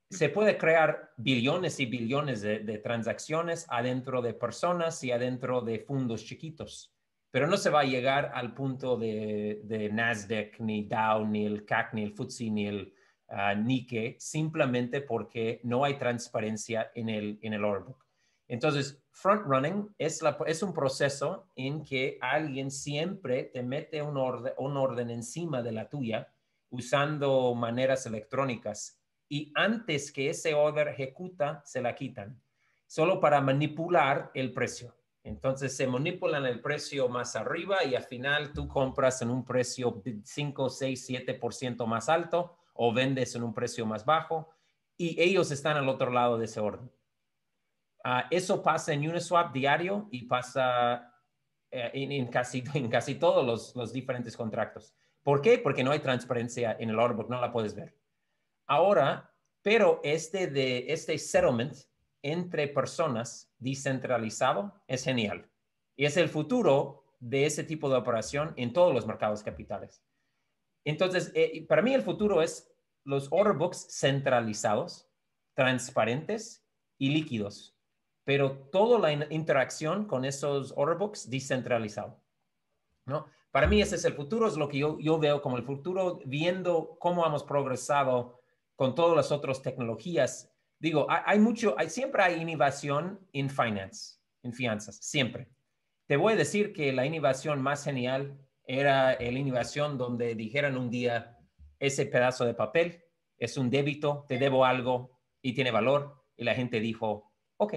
Se puede crear billones y billones de, transacciones adentro de personas y adentro de fondos chiquitos, pero no se va a llegar al punto de, Nasdaq, ni Dow, ni el CAC, ni el FTSE, ni el ah, Nikkei, simplemente porque no hay transparencia en el, en el order book. Entonces, front running es, un proceso en que alguien siempre te mete un, un orden encima de la tuya usando maneras electrónicas y antes que ese order ejecuta, se la quitan, solo para manipular el precio. Entonces se manipulan el precio más arriba y al final tú compras en un precio 5, 6, 7% más alto o vendes en un precio más bajo y ellos están al otro lado de ese orden. Ah, eso pasa en Uniswap diario y pasa eh, en, casi, todos los, diferentes contratos. ¿Por qué? Porque no hay transparencia en el order book. no la puedes ver. Ahora, pero este, de, este settlement entre personas descentralizado es genial. Y es el futuro de ese tipo de operación en todos los mercados capitales. Entonces, eh, para mí el futuro es los order books centralizados, transparentes y líquidos pero toda la interacción con esos order books descentralizado. ¿no? Para mí ese es el futuro, es lo que yo, veo como el futuro, viendo cómo hemos progresado con todas las otras tecnologías. Digo, hay, mucho, hay, siempre hay innovación en finance, en finanzas, siempre. Te voy a decir que la innovación más genial era la innovación donde dijeran un día, ese pedazo de papel es un débito, te debo algo y tiene valor. Y la gente dijo, ok,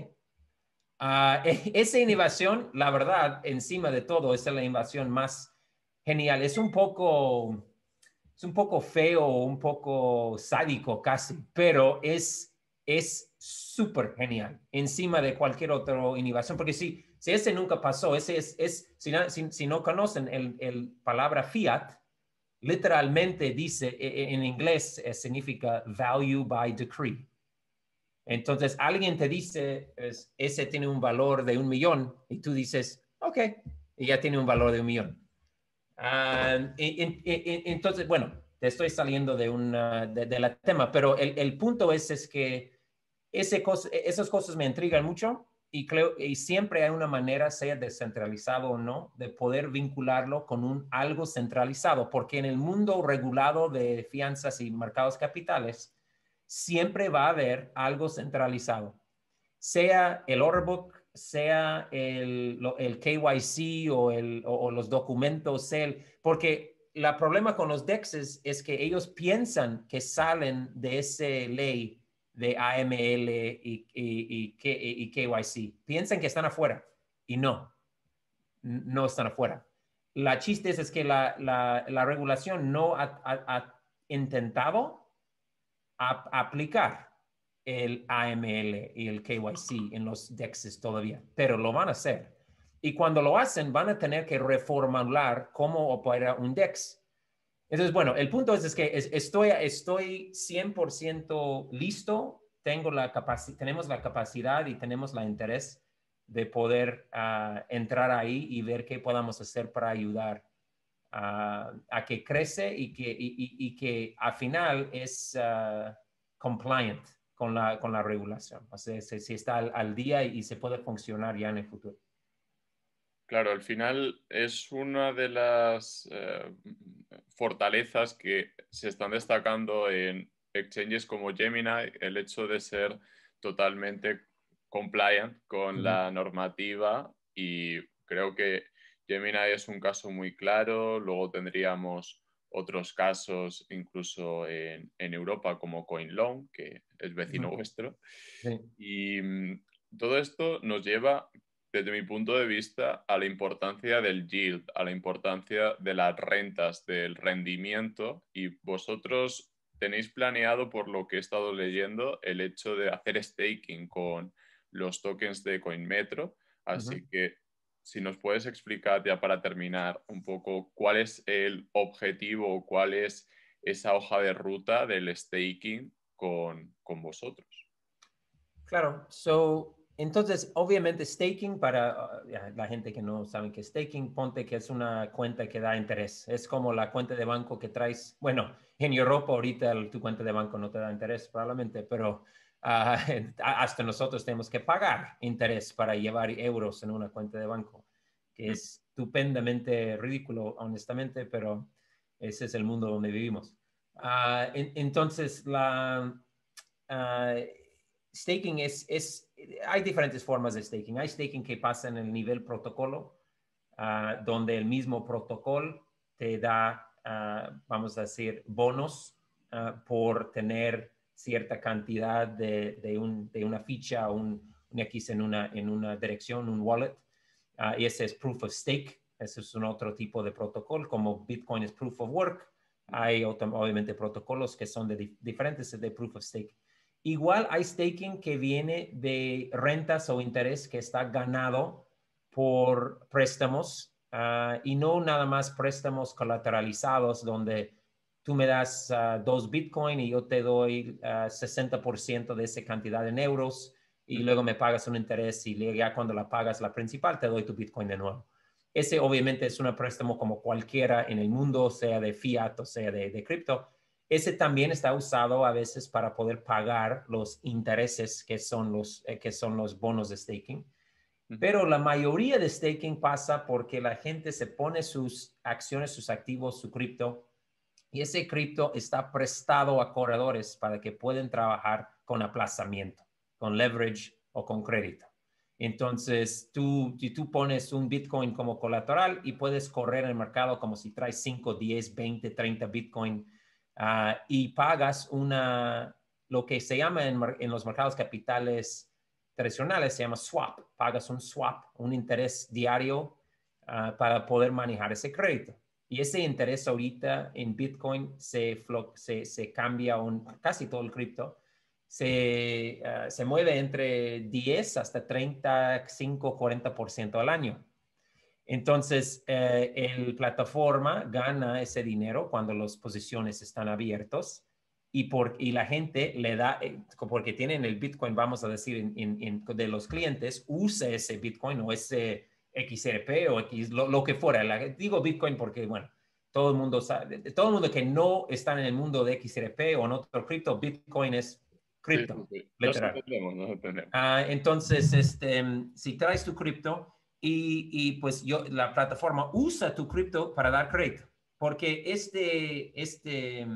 Ah, e-, esa innovación, la verdad, encima de todo, es la invasión más genial. Es un poco, es un poco feo, un poco sádico casi, pero es es súper genial, encima de cualquier otra innovación, porque si, ese nunca pasó, ese es, si, no conocen el, el, palabra fiat, literalmente dice, e-, e-, en inglés eh, significa value by decree, entonces alguien te dice, ese tiene un valor de un millón y tú dices, ok, y ya tiene un valor de un millón. entonces, bueno, te estoy saliendo de, una, la tema, pero el, punto es, es que ese esas cosas me intrigan mucho y, y siempre hay una manera, sea descentralizado o no, de poder vincularlo con un algo centralizado, porque en el mundo regulado de fianzas y mercados capitales, siempre va a haber algo centralizado, sea el order book, sea el, KYC o, los documentos, el, porque el problema con los DEX es que ellos piensan que salen de esa ley de AML y, y, KYC, piensan que están afuera y no, no están afuera. La chiste es, que la, la, regulación no ha intentado a aplicar el AML y el KYC en los DEXs todavía, pero lo van a hacer. Y cuando lo hacen, van a tener que reformular cómo opera un DEX. Entonces, bueno, el punto es, que estoy, estoy 100% listo, tengo la tenemos la capacidad y tenemos la interés de poder ah, entrar ahí y ver qué podamos hacer para ayudar Ah, a, que crece y que, y, que al final es ah, compliant con la, con la regulación. O sea, si, está al, día y se puede funcionar ya en el futuro. Claro, al final es una de las eh, fortalezas que se están destacando en exchanges como Gemini, el hecho de ser totalmente compliant con la normativa y creo que Gemini es un caso muy claro, luego tendríamos otros casos incluso en, Europa como CoinLong que es vecino vuestro. Y mm, todo esto nos lleva, desde mi punto de vista, a la importancia del yield, a la importancia de las rentas, del rendimiento. Y vosotros tenéis planeado, por lo que he estado leyendo, el hecho de hacer staking con los tokens de CoinMetro. Así que si nos puedes explicar ya para terminar un poco cuál es el objetivo o cuál es esa hoja de ruta del staking con, con vosotros. Claro, so, entonces obviamente staking para uh, la gente que no sabe qué es staking, ponte que es una cuenta que da interés, es como la cuenta de banco que traes, bueno, en Europa ahorita tu cuenta de banco no te da interés probablemente, pero Ah, hasta nosotros tenemos que pagar interés para llevar euros en una cuenta de banco, que es estupendamente ridículo, honestamente, pero ese es el mundo donde vivimos. Ah, entonces, la ah, staking es, es, hay diferentes formas de staking. Hay staking que pasa en el nivel protocolo, donde el mismo protocolo te da, vamos a decir, bonos por tener cierta cantidad de, una ficha, un, un, X en una, en una dirección, un wallet. Ah, y ese es proof of stake. Ese es un otro tipo de protocolo, como Bitcoin es proof of work. Hay obviamente protocolos que son de diferentes de proof of stake. Igual hay staking que viene de rentas o interés que está ganado por préstamos ah, y no nada más préstamos colateralizados donde tú me das ah, dos Bitcoin y yo te doy 60% ah, de esa cantidad en euros y luego me pagas un interés y ya cuando la pagas la principal te doy tu Bitcoin de nuevo. Ese obviamente es un préstamo como cualquiera en el mundo, sea de fiat o sea de, cripto. Ese también está usado a veces para poder pagar los intereses que son los, eh, que son los bonos de staking. Pero la mayoría de staking pasa porque la gente se pone sus acciones, sus activos, su cripto y ese cripto está prestado a corredores para que puedan trabajar con aplazamiento, con leverage o con crédito. Entonces, tú, tú pones un Bitcoin como colateral y puedes correr el mercado como si traes 5, 10, 20, 30 Bitcoin ah, y pagas una, lo que se llama en, los mercados capitales tradicionales, se llama swap. Pagas un swap, un interés diario ah, para poder manejar ese crédito. Y ese interés ahorita en Bitcoin se, cambia casi todo el cripto. Se, ah, mueve entre 10 hasta 35, 40% al año. Entonces, eh, la plataforma gana ese dinero cuando las posiciones están abiertas y, la gente le da, eh, porque tienen el Bitcoin, vamos a decir, de los clientes, usa ese Bitcoin o ese XRP e o X, lo, que fuera. digo Bitcoin porque, bueno, todo el mundo sabe, todo el mundo que no está en el mundo de XRP e o en otro cripto, Bitcoin es cripto, literal. Ah, entonces, este, si traes tu cripto y, pues yo, la plataforma usa tu cripto para dar crédito, porque este, este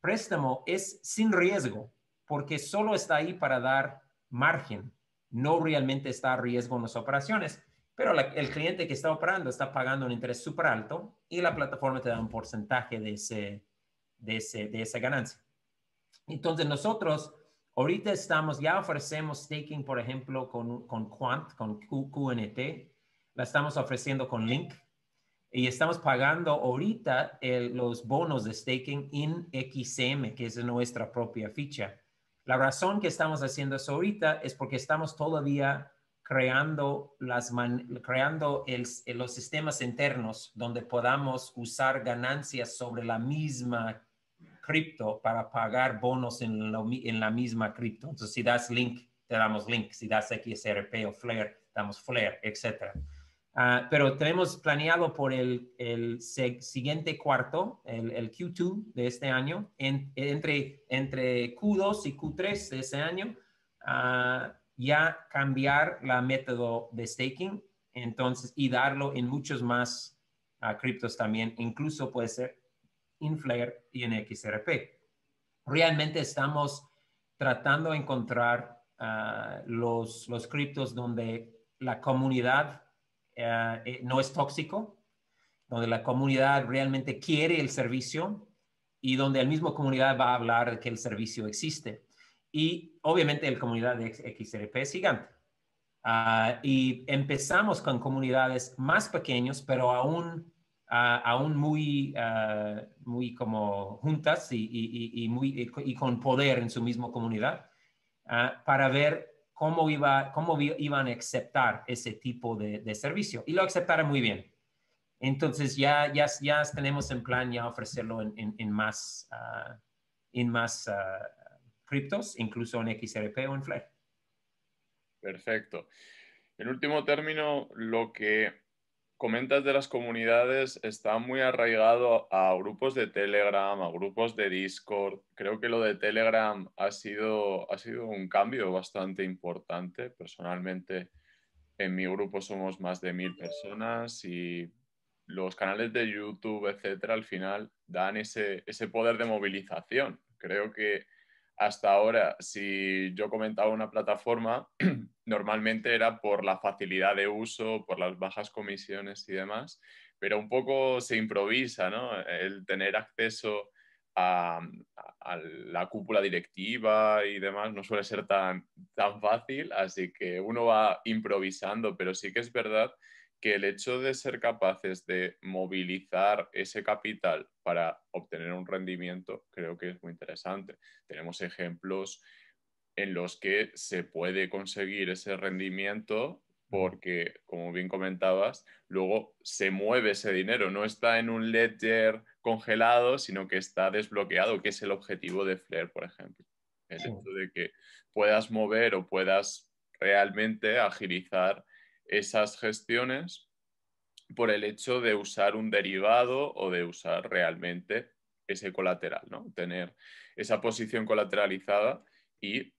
préstamo es sin riesgo, porque solo está ahí para dar margen, no realmente está a riesgo en las operaciones. Pero el cliente que está operando está pagando un interés súper alto y la plataforma te da un porcentaje de, ese, de, de esa ganancia. Entonces nosotros ahorita estamos, ya ofrecemos staking, por ejemplo, con, con Quant, con QNT, la estamos ofreciendo con Link y estamos pagando ahorita los bonos de staking en XM, que es nuestra propia ficha. La razón que estamos haciendo eso ahorita es porque estamos todavía creando, las creando el, eh, los sistemas internos donde podamos usar ganancias sobre la misma cripto para pagar bonos en, en la misma cripto. Entonces, si das link, te damos link. Si das XRP o Flare, damos Flare, etc. Ah, pero tenemos planeado por el, el siguiente cuarto, el, el, Q2 de este año, en, entre, entre Q2 y Q3 de este año, ah, ya cambiar la método de staking entonces y darlo en muchos más ah, criptos también, incluso puede ser en Flare y en XRP. Realmente estamos tratando de encontrar ah, los, criptos donde la comunidad eh, eh, no es tóxico, donde la comunidad realmente quiere el servicio y donde la mismo comunidad va a hablar de que el servicio existe y obviamente la comunidad de XRP es gigante. Ah, y empezamos con comunidades más pequeñas, pero aún, ah, aún muy, ah, muy como juntas y, y, y, muy, con poder en su misma comunidad, para ver cómo, iba, cómo iban a aceptar ese tipo de, servicio. Y lo aceptaron muy bien. Entonces ya, ya, ya tenemos en plan ya ofrecerlo en, en, en más, en más criptos, incluso en XRP o en Flare. Perfecto. En último término, lo que comentas de las comunidades está muy arraigado a grupos de Telegram, a grupos de Discord. Creo que lo de Telegram ha sido, ha sido un cambio bastante importante. Personalmente, en mi grupo somos más de mil personas y los canales de YouTube, etcétera, al final dan ese, ese poder de movilización. Creo que hasta ahora, si yo comentaba una plataforma, normalmente era por la facilidad de uso, por las bajas comisiones y demás, pero un poco se improvisa, ¿no? El tener acceso a, la cúpula directiva y demás no suele ser tan fácil, así que uno va improvisando, pero sí que es verdad que el hecho de ser capaces de movilizar ese capital para obtener un rendimiento creo que es muy interesante. Tenemos ejemplos en los que se puede conseguir ese rendimiento porque, como bien comentabas, luego se mueve ese dinero, no está en un ledger congelado, sino que está desbloqueado, que es el objetivo de Flair, por ejemplo. El hecho de que puedas mover o puedas realmente agilizar esas gestiones por el hecho de usar un derivado o de usar realmente ese colateral, ¿no? Tener esa posición colateralizada y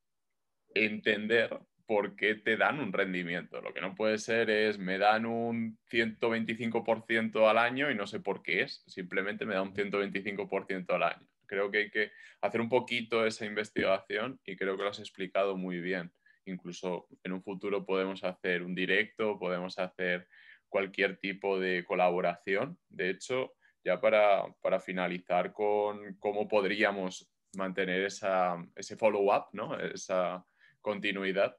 entender por qué te dan un rendimiento. Lo que no puede ser es me dan un 125% al año y no sé por qué es, simplemente me da un 125% al año. Creo que hay que hacer un poquito esa investigación y creo que lo has explicado muy bien incluso en un futuro podemos hacer un directo, podemos hacer cualquier tipo de colaboración. De hecho, ya para, para finalizar con cómo podríamos mantener esa, ese follow-up, ¿no? esa continuidad,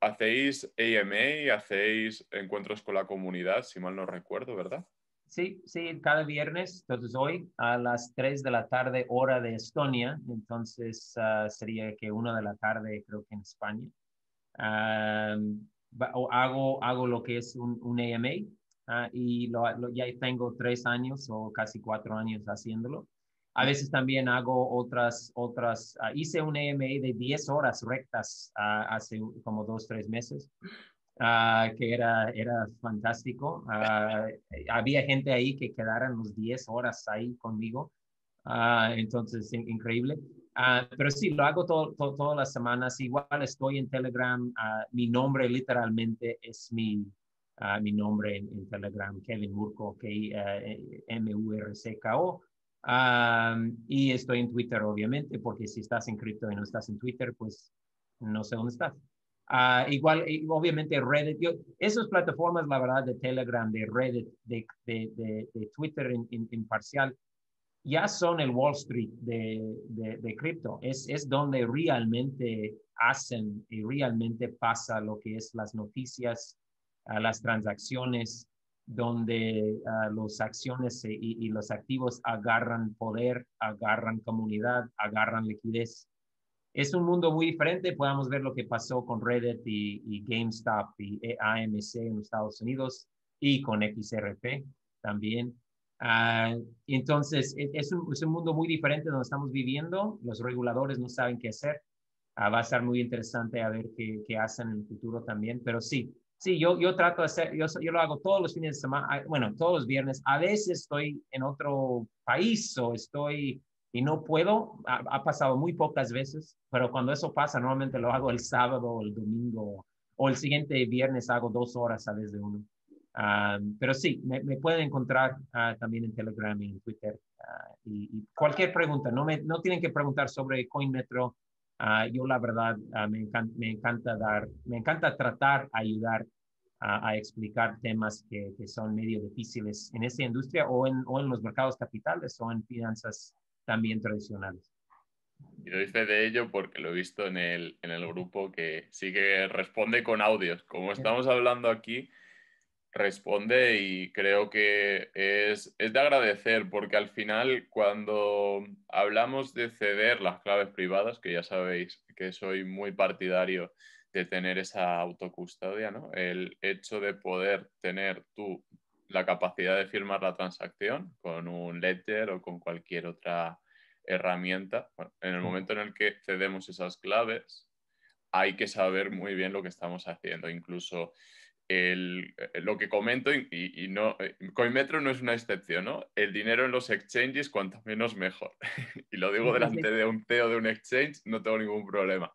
hacéis AMA, hacéis encuentros con la comunidad, si mal no recuerdo, ¿verdad? Sí, sí, cada viernes, entonces hoy a las 3 de la tarde, hora de Estonia, entonces ah, sería que 1 de la tarde creo que en España. Ah, hago, hago lo que es un, un AMA ah, y lo, ya tengo tres años o casi cuatro años haciéndolo. A veces también hago otras, otras, hice un AMA de 10 horas rectas hace como dos, tres meses. Ah, que era, era fantástico. Ah, había gente ahí que quedaron unos 10 horas ahí conmigo, ah, entonces increíble. pero sí, lo hago todas las semanas. Igual estoy en Telegram. mi nombre literalmente es mi, mi nombre en, Telegram, Kevin Murko, K-M-U-R-C-K-O. Eh, y estoy en Twitter, obviamente, porque si estás en cripto y no estás en Twitter, pues no sé dónde estás. Ah, igual, eh, obviamente, Reddit. esas plataformas, la verdad, de Telegram, de Reddit, de, de, de, Twitter en, en, parcial, ya son el Wall Street de, cripto. Es, es, donde realmente hacen y realmente pasa lo que es las noticias, ah, las transacciones, donde ah, las acciones y los activos agarran poder, agarran comunidad, agarran liquidez es un mundo muy diferente. Podemos ver lo que pasó con Reddit y, GameStop y AMC en Estados Unidos y con XRP también. Ah, entonces, e, es un, mundo muy diferente donde estamos viviendo. Los reguladores no saben qué hacer. Ah, va a estar muy interesante a ver qué, qué, hacen en el futuro también. Pero sí, sí, yo, yo trato de hacer, yo, yo lo hago todos los fines de semana, ah, bueno, todos los viernes. A veces estoy en otro país o estoy y no puedo, ha, pasado muy pocas veces, pero cuando eso pasa, normalmente lo hago el sábado o el domingo o el siguiente viernes hago dos horas a vez de uno. Ah, pero sí, me, me pueden encontrar ah, también en Telegram y en Twitter. Ah, y, cualquier pregunta, no, me, no tienen que preguntar sobre CoinMetro. yo la verdad me, encanta, me encanta dar, me encanta tratar, ayudar a, explicar temas que, que, son medio difíciles en esta industria o en, o en los mercados capitales o en finanzas también tradicionales. Y lo de ello porque lo he visto en el, en el grupo que sí que responde con audios. Como estamos hablando aquí, responde y creo que es, de agradecer porque al final cuando hablamos de ceder las claves privadas, que ya sabéis que soy muy partidario de tener esa autocustodia, ¿no? El hecho de poder tener tú la capacidad de firmar la transacción con un ledger o con cualquier otra herramienta. en el momento en el que cedemos esas claves, hay que saber muy bien lo que estamos haciendo. Incluso el, eh, lo que comento, y, no, eh, Coinmetro no es una excepción, ¿no? El dinero en los exchanges, cuanto menos mejor. y lo digo delante de un CEO de un exchange, no tengo ningún problema.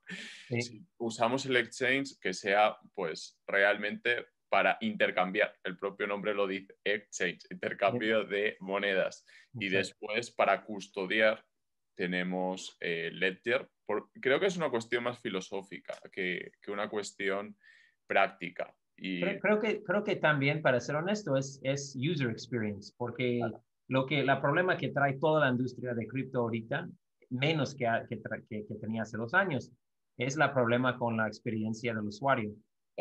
Si usamos el exchange que sea, pues, realmente para intercambiar, el propio nombre lo dice, exchange, intercambio de monedas. Y después, para custodiar, tenemos eh, Ledger. creo que es una cuestión más filosófica que, una cuestión práctica. Y... Creo, que, creo que también, para ser honesto, es, es user experience, porque lo que, la problema que trae toda la industria de cripto ahorita, menos que, que, tenía hace dos años, es la problema con la experiencia del usuario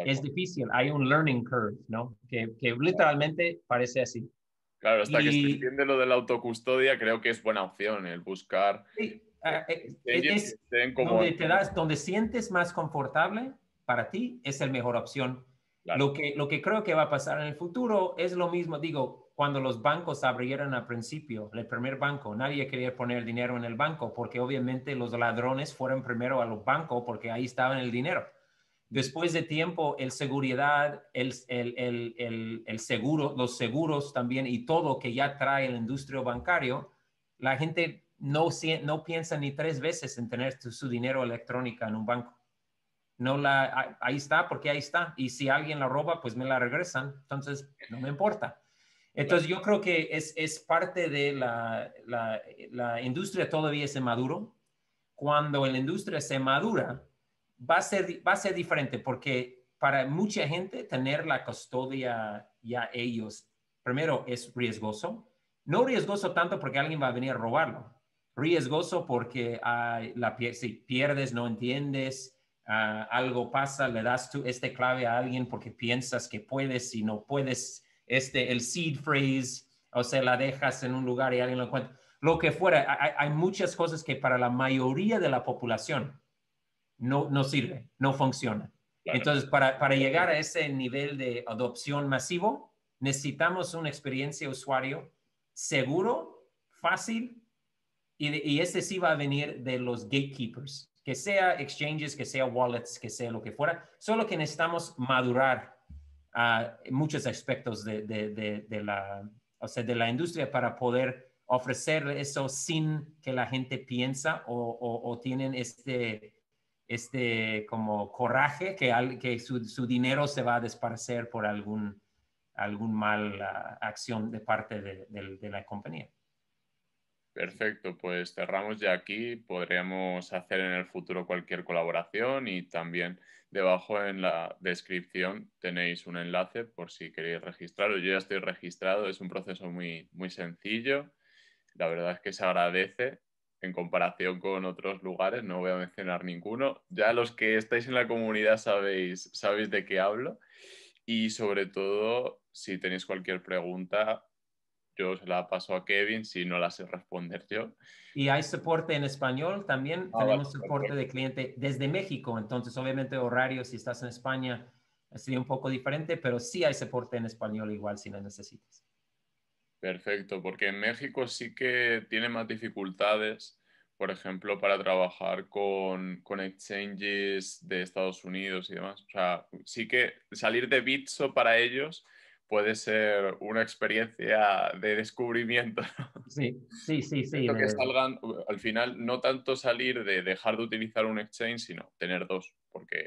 es difícil, hay un learning curve, ¿no? Que, literalmente parece así. Claro, hasta que se entiende lo de la autocustodia, creo que es buena opción el buscar. Sí, donde, te das, donde sientes más confortable para ti es la mejor opción. Lo, que, lo que creo que va a pasar en el futuro es lo mismo, digo, cuando los bancos abrieron al principio, el primer banco, nadie quería poner el dinero en el banco porque obviamente los ladrones fueron primero a los bancos porque ahí estaban el dinero. Después de tiempo, el seguridad, el, seguro, los seguros también y todo que ya trae la industria bancario, la gente no, no piensa ni tres veces en tener su dinero electrónico en un banco. No la, ahí está, porque ahí está. Y si alguien la roba, pues me la regresan. Entonces, no me importa. Entonces, yo creo que es, parte de la, industria todavía se maduro. Cuando la industria se madura, va a ser, va a ser diferente porque para mucha gente tener la custodia ya ellos, primero es riesgoso, no riesgoso tanto porque alguien va a venir a robarlo, riesgoso porque la, si pierdes, no entiendes, ah, algo pasa, le das tú este clave a alguien porque piensas que puedes y no puedes, este, el seed phrase, o sea, la dejas en un lugar y alguien lo encuentra, lo que fuera, hay, hay muchas cosas que para la mayoría de la población, no, sirve, no funciona. Entonces, para, llegar a ese nivel de adopción masivo, necesitamos una experiencia usuario seguro, fácil, y, y este sí va a venir de los gatekeepers, que sea exchanges, que sea wallets, que sea lo que fuera, solo que necesitamos madurar a ah, muchos aspectos de, la, de la industria para poder ofrecer eso sin que la gente piensa o, o, o tienen este este como coraje que, que su, dinero se va a desparcer por algún, algún mal ah, acción de parte de, la compañía. Perfecto, pues cerramos ya aquí. Podríamos hacer en el futuro cualquier colaboración y también debajo en la descripción tenéis un enlace por si queréis registraros. Yo ya estoy registrado, es un proceso muy, muy sencillo. La verdad es que se agradece en comparación con otros lugares, no voy a mencionar ninguno. Ya los que estáis en la comunidad sabéis, sabéis de qué hablo. Y sobre todo, si tenéis cualquier pregunta, yo se la paso a Kevin si no la sé responder yo. Y hay soporte en español también. Ah, Tenemos soporte de cliente desde México. Entonces, obviamente, horario, si estás en España, sería un poco diferente, pero sí hay soporte en español igual si lo necesitas. Perfecto, porque en México sí que tiene más dificultades, por ejemplo, para trabajar con, con exchanges de Estados Unidos y demás. O sea, sí que salir de Bitso para ellos puede ser una experiencia de descubrimiento. Sí, sí, sí, sí. que salgan, al final, no tanto salir de dejar de utilizar un exchange, sino tener dos, porque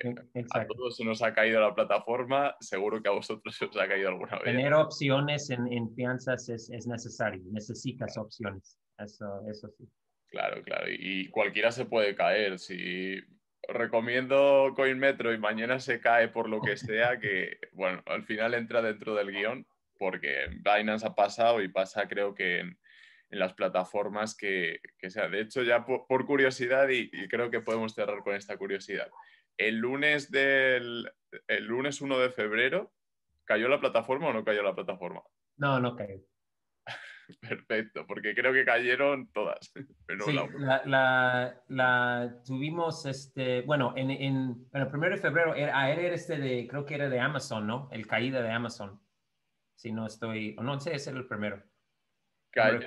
a todos se nos ha caído la plataforma, seguro que a vosotros se os ha caído alguna vez. Tener opciones en, en fianzas es, es, necesario, necesitas opciones, eso, eso sí. Claro, claro, y cualquiera se puede caer, si recomiendo CoinMetro y mañana se cae por lo que sea, que bueno, al final entra dentro del guión, porque Binance ha pasado y pasa creo que en, las plataformas que, que, sea. De hecho, ya por, curiosidad, y, creo que podemos cerrar con esta curiosidad. El lunes, del, el lunes 1 de febrero, ¿cayó la plataforma o no cayó la plataforma? No, no cayó. Perfecto, porque creo que cayeron todas. la, tuvimos, este, bueno, en, el primero de febrero, era, ah, era este de, creo que era de Amazon, ¿no? El caída de Amazon. Si no estoy, o no sé, ese era el primero. Cayó,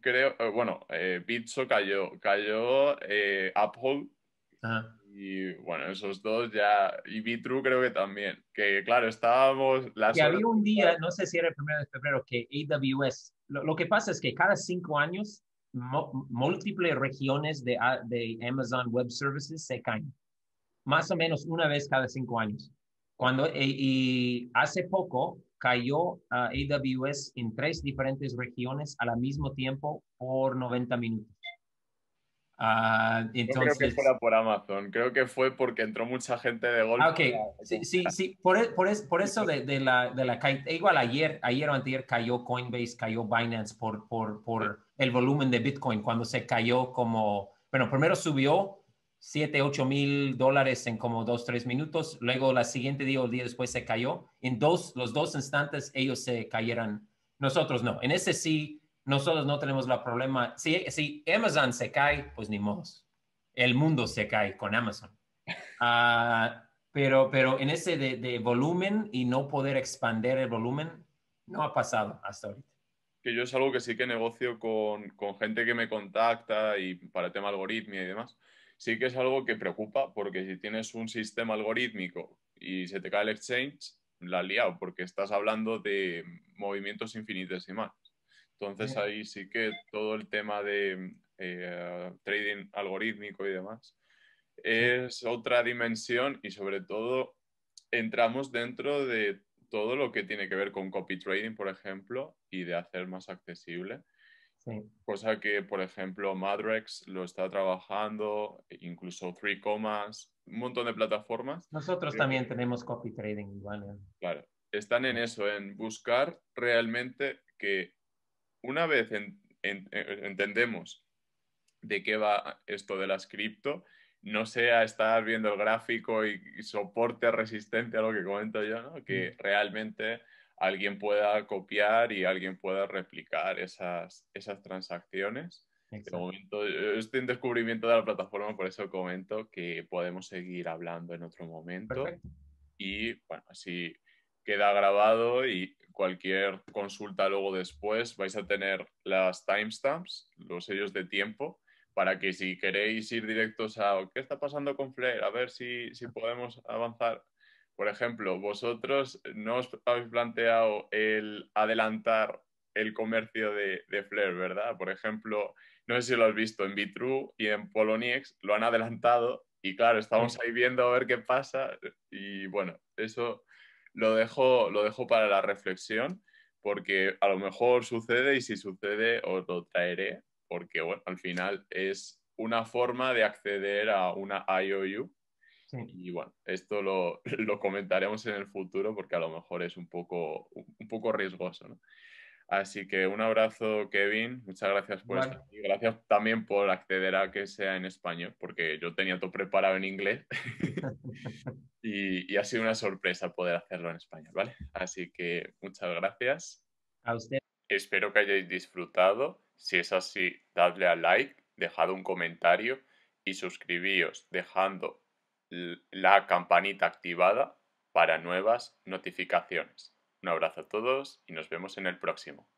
creo, eh, bueno, eh, Bitso cayó, cayó eh, Apple. Ajá. Y bueno, esos dos ya. Y Vitru creo que también. Que claro, estábamos. y había un día, no sé si era el primero de febrero, que AWS. Lo, que pasa es que cada cinco años, múltiples regiones de, ah, de Amazon Web Services se caen. Más o menos una vez cada cinco años. Cuando, e, y, hace poco cayó AWS en tres diferentes regiones al mismo tiempo por 90 minutos entonces... Ah, creo que fuera por Amazon, creo que fue porque entró mucha gente de golpe. Ah, sí, sí, por, e, por, por eso de, la, de la e, igual ayer, ayer o anterior cayó Coinbase, cayó Binance por, por, por el volumen de Bitcoin, cuando se cayó como, bueno, primero subió 7, 8 mil dólares en como 2, 3 minutos, luego la siguiente día o el día después se cayó, en dos, los dos instantes ellos se cayeran nosotros no, en ese sí nosotros no tenemos la problema. Si, si Amazon se cae, pues ni modo. El mundo se cae con Amazon. Ah, pero, pero en ese de, volumen y no poder expandir el volumen, no ha pasado hasta ahorita. Que yo es algo que sí que negocio con, gente que me contacta y para el tema algoritmo y demás. Sí que es algo que preocupa porque si tienes un sistema algorítmico y se te cae el exchange, la liado porque estás hablando de movimientos infinitesimales. Entonces ahí sí que todo el tema de eh, trading algorítmico y demás es otra dimensión y sobre todo entramos dentro de todo lo que tiene que ver con copy trading, por ejemplo, y de hacer más accesible. Cosa que, por ejemplo, Madrex lo está trabajando, e incluso 3 Comas, un montón de plataformas. Nosotros eh, también tenemos copy trading igual. ¿eh? Claro, están en eso, en buscar realmente que una vez eh, entendemos de qué va esto de las cripto, no sea estar viendo el gráfico y, soporte, resistente a lo que comento yo, que mm. realmente alguien pueda copiar y alguien pueda replicar esas, esas transacciones. este De momento, este descubrimiento de la plataforma, por eso comento que podemos seguir hablando en otro momento. Y bueno, así queda grabado y cualquier consulta luego después, vais a tener las timestamps, los sellos de tiempo, para que si queréis ir directos a qué está pasando con Flair, a ver si, si podemos avanzar. Por ejemplo, vosotros no os habéis planteado el adelantar el comercio de, de Flair, ¿verdad? Por ejemplo, no sé si lo has visto en Vitru y en Poloniex, lo han adelantado y claro, estamos ahí viendo a ver qué pasa y bueno, eso lo dejo, lo dejo para la reflexión porque a lo mejor sucede y si sucede os lo traeré porque bueno, al final es una forma de acceder a una IOU. Y bueno, esto lo, comentaremos en el futuro porque a lo mejor es un poco, un poco riesgoso. ¿no? Así que un abrazo, Kevin. Muchas gracias por estar Gracias también por acceder a que sea en español, porque yo tenía todo preparado en inglés y, y, ha sido una sorpresa poder hacerlo en español, ¿vale? Así que muchas gracias. A usted. Espero que hayáis disfrutado. Si es así, dadle a like, dejad un comentario y suscribíos dejando la campanita activada para nuevas notificaciones. Un abrazo a todos y nos vemos en el próximo.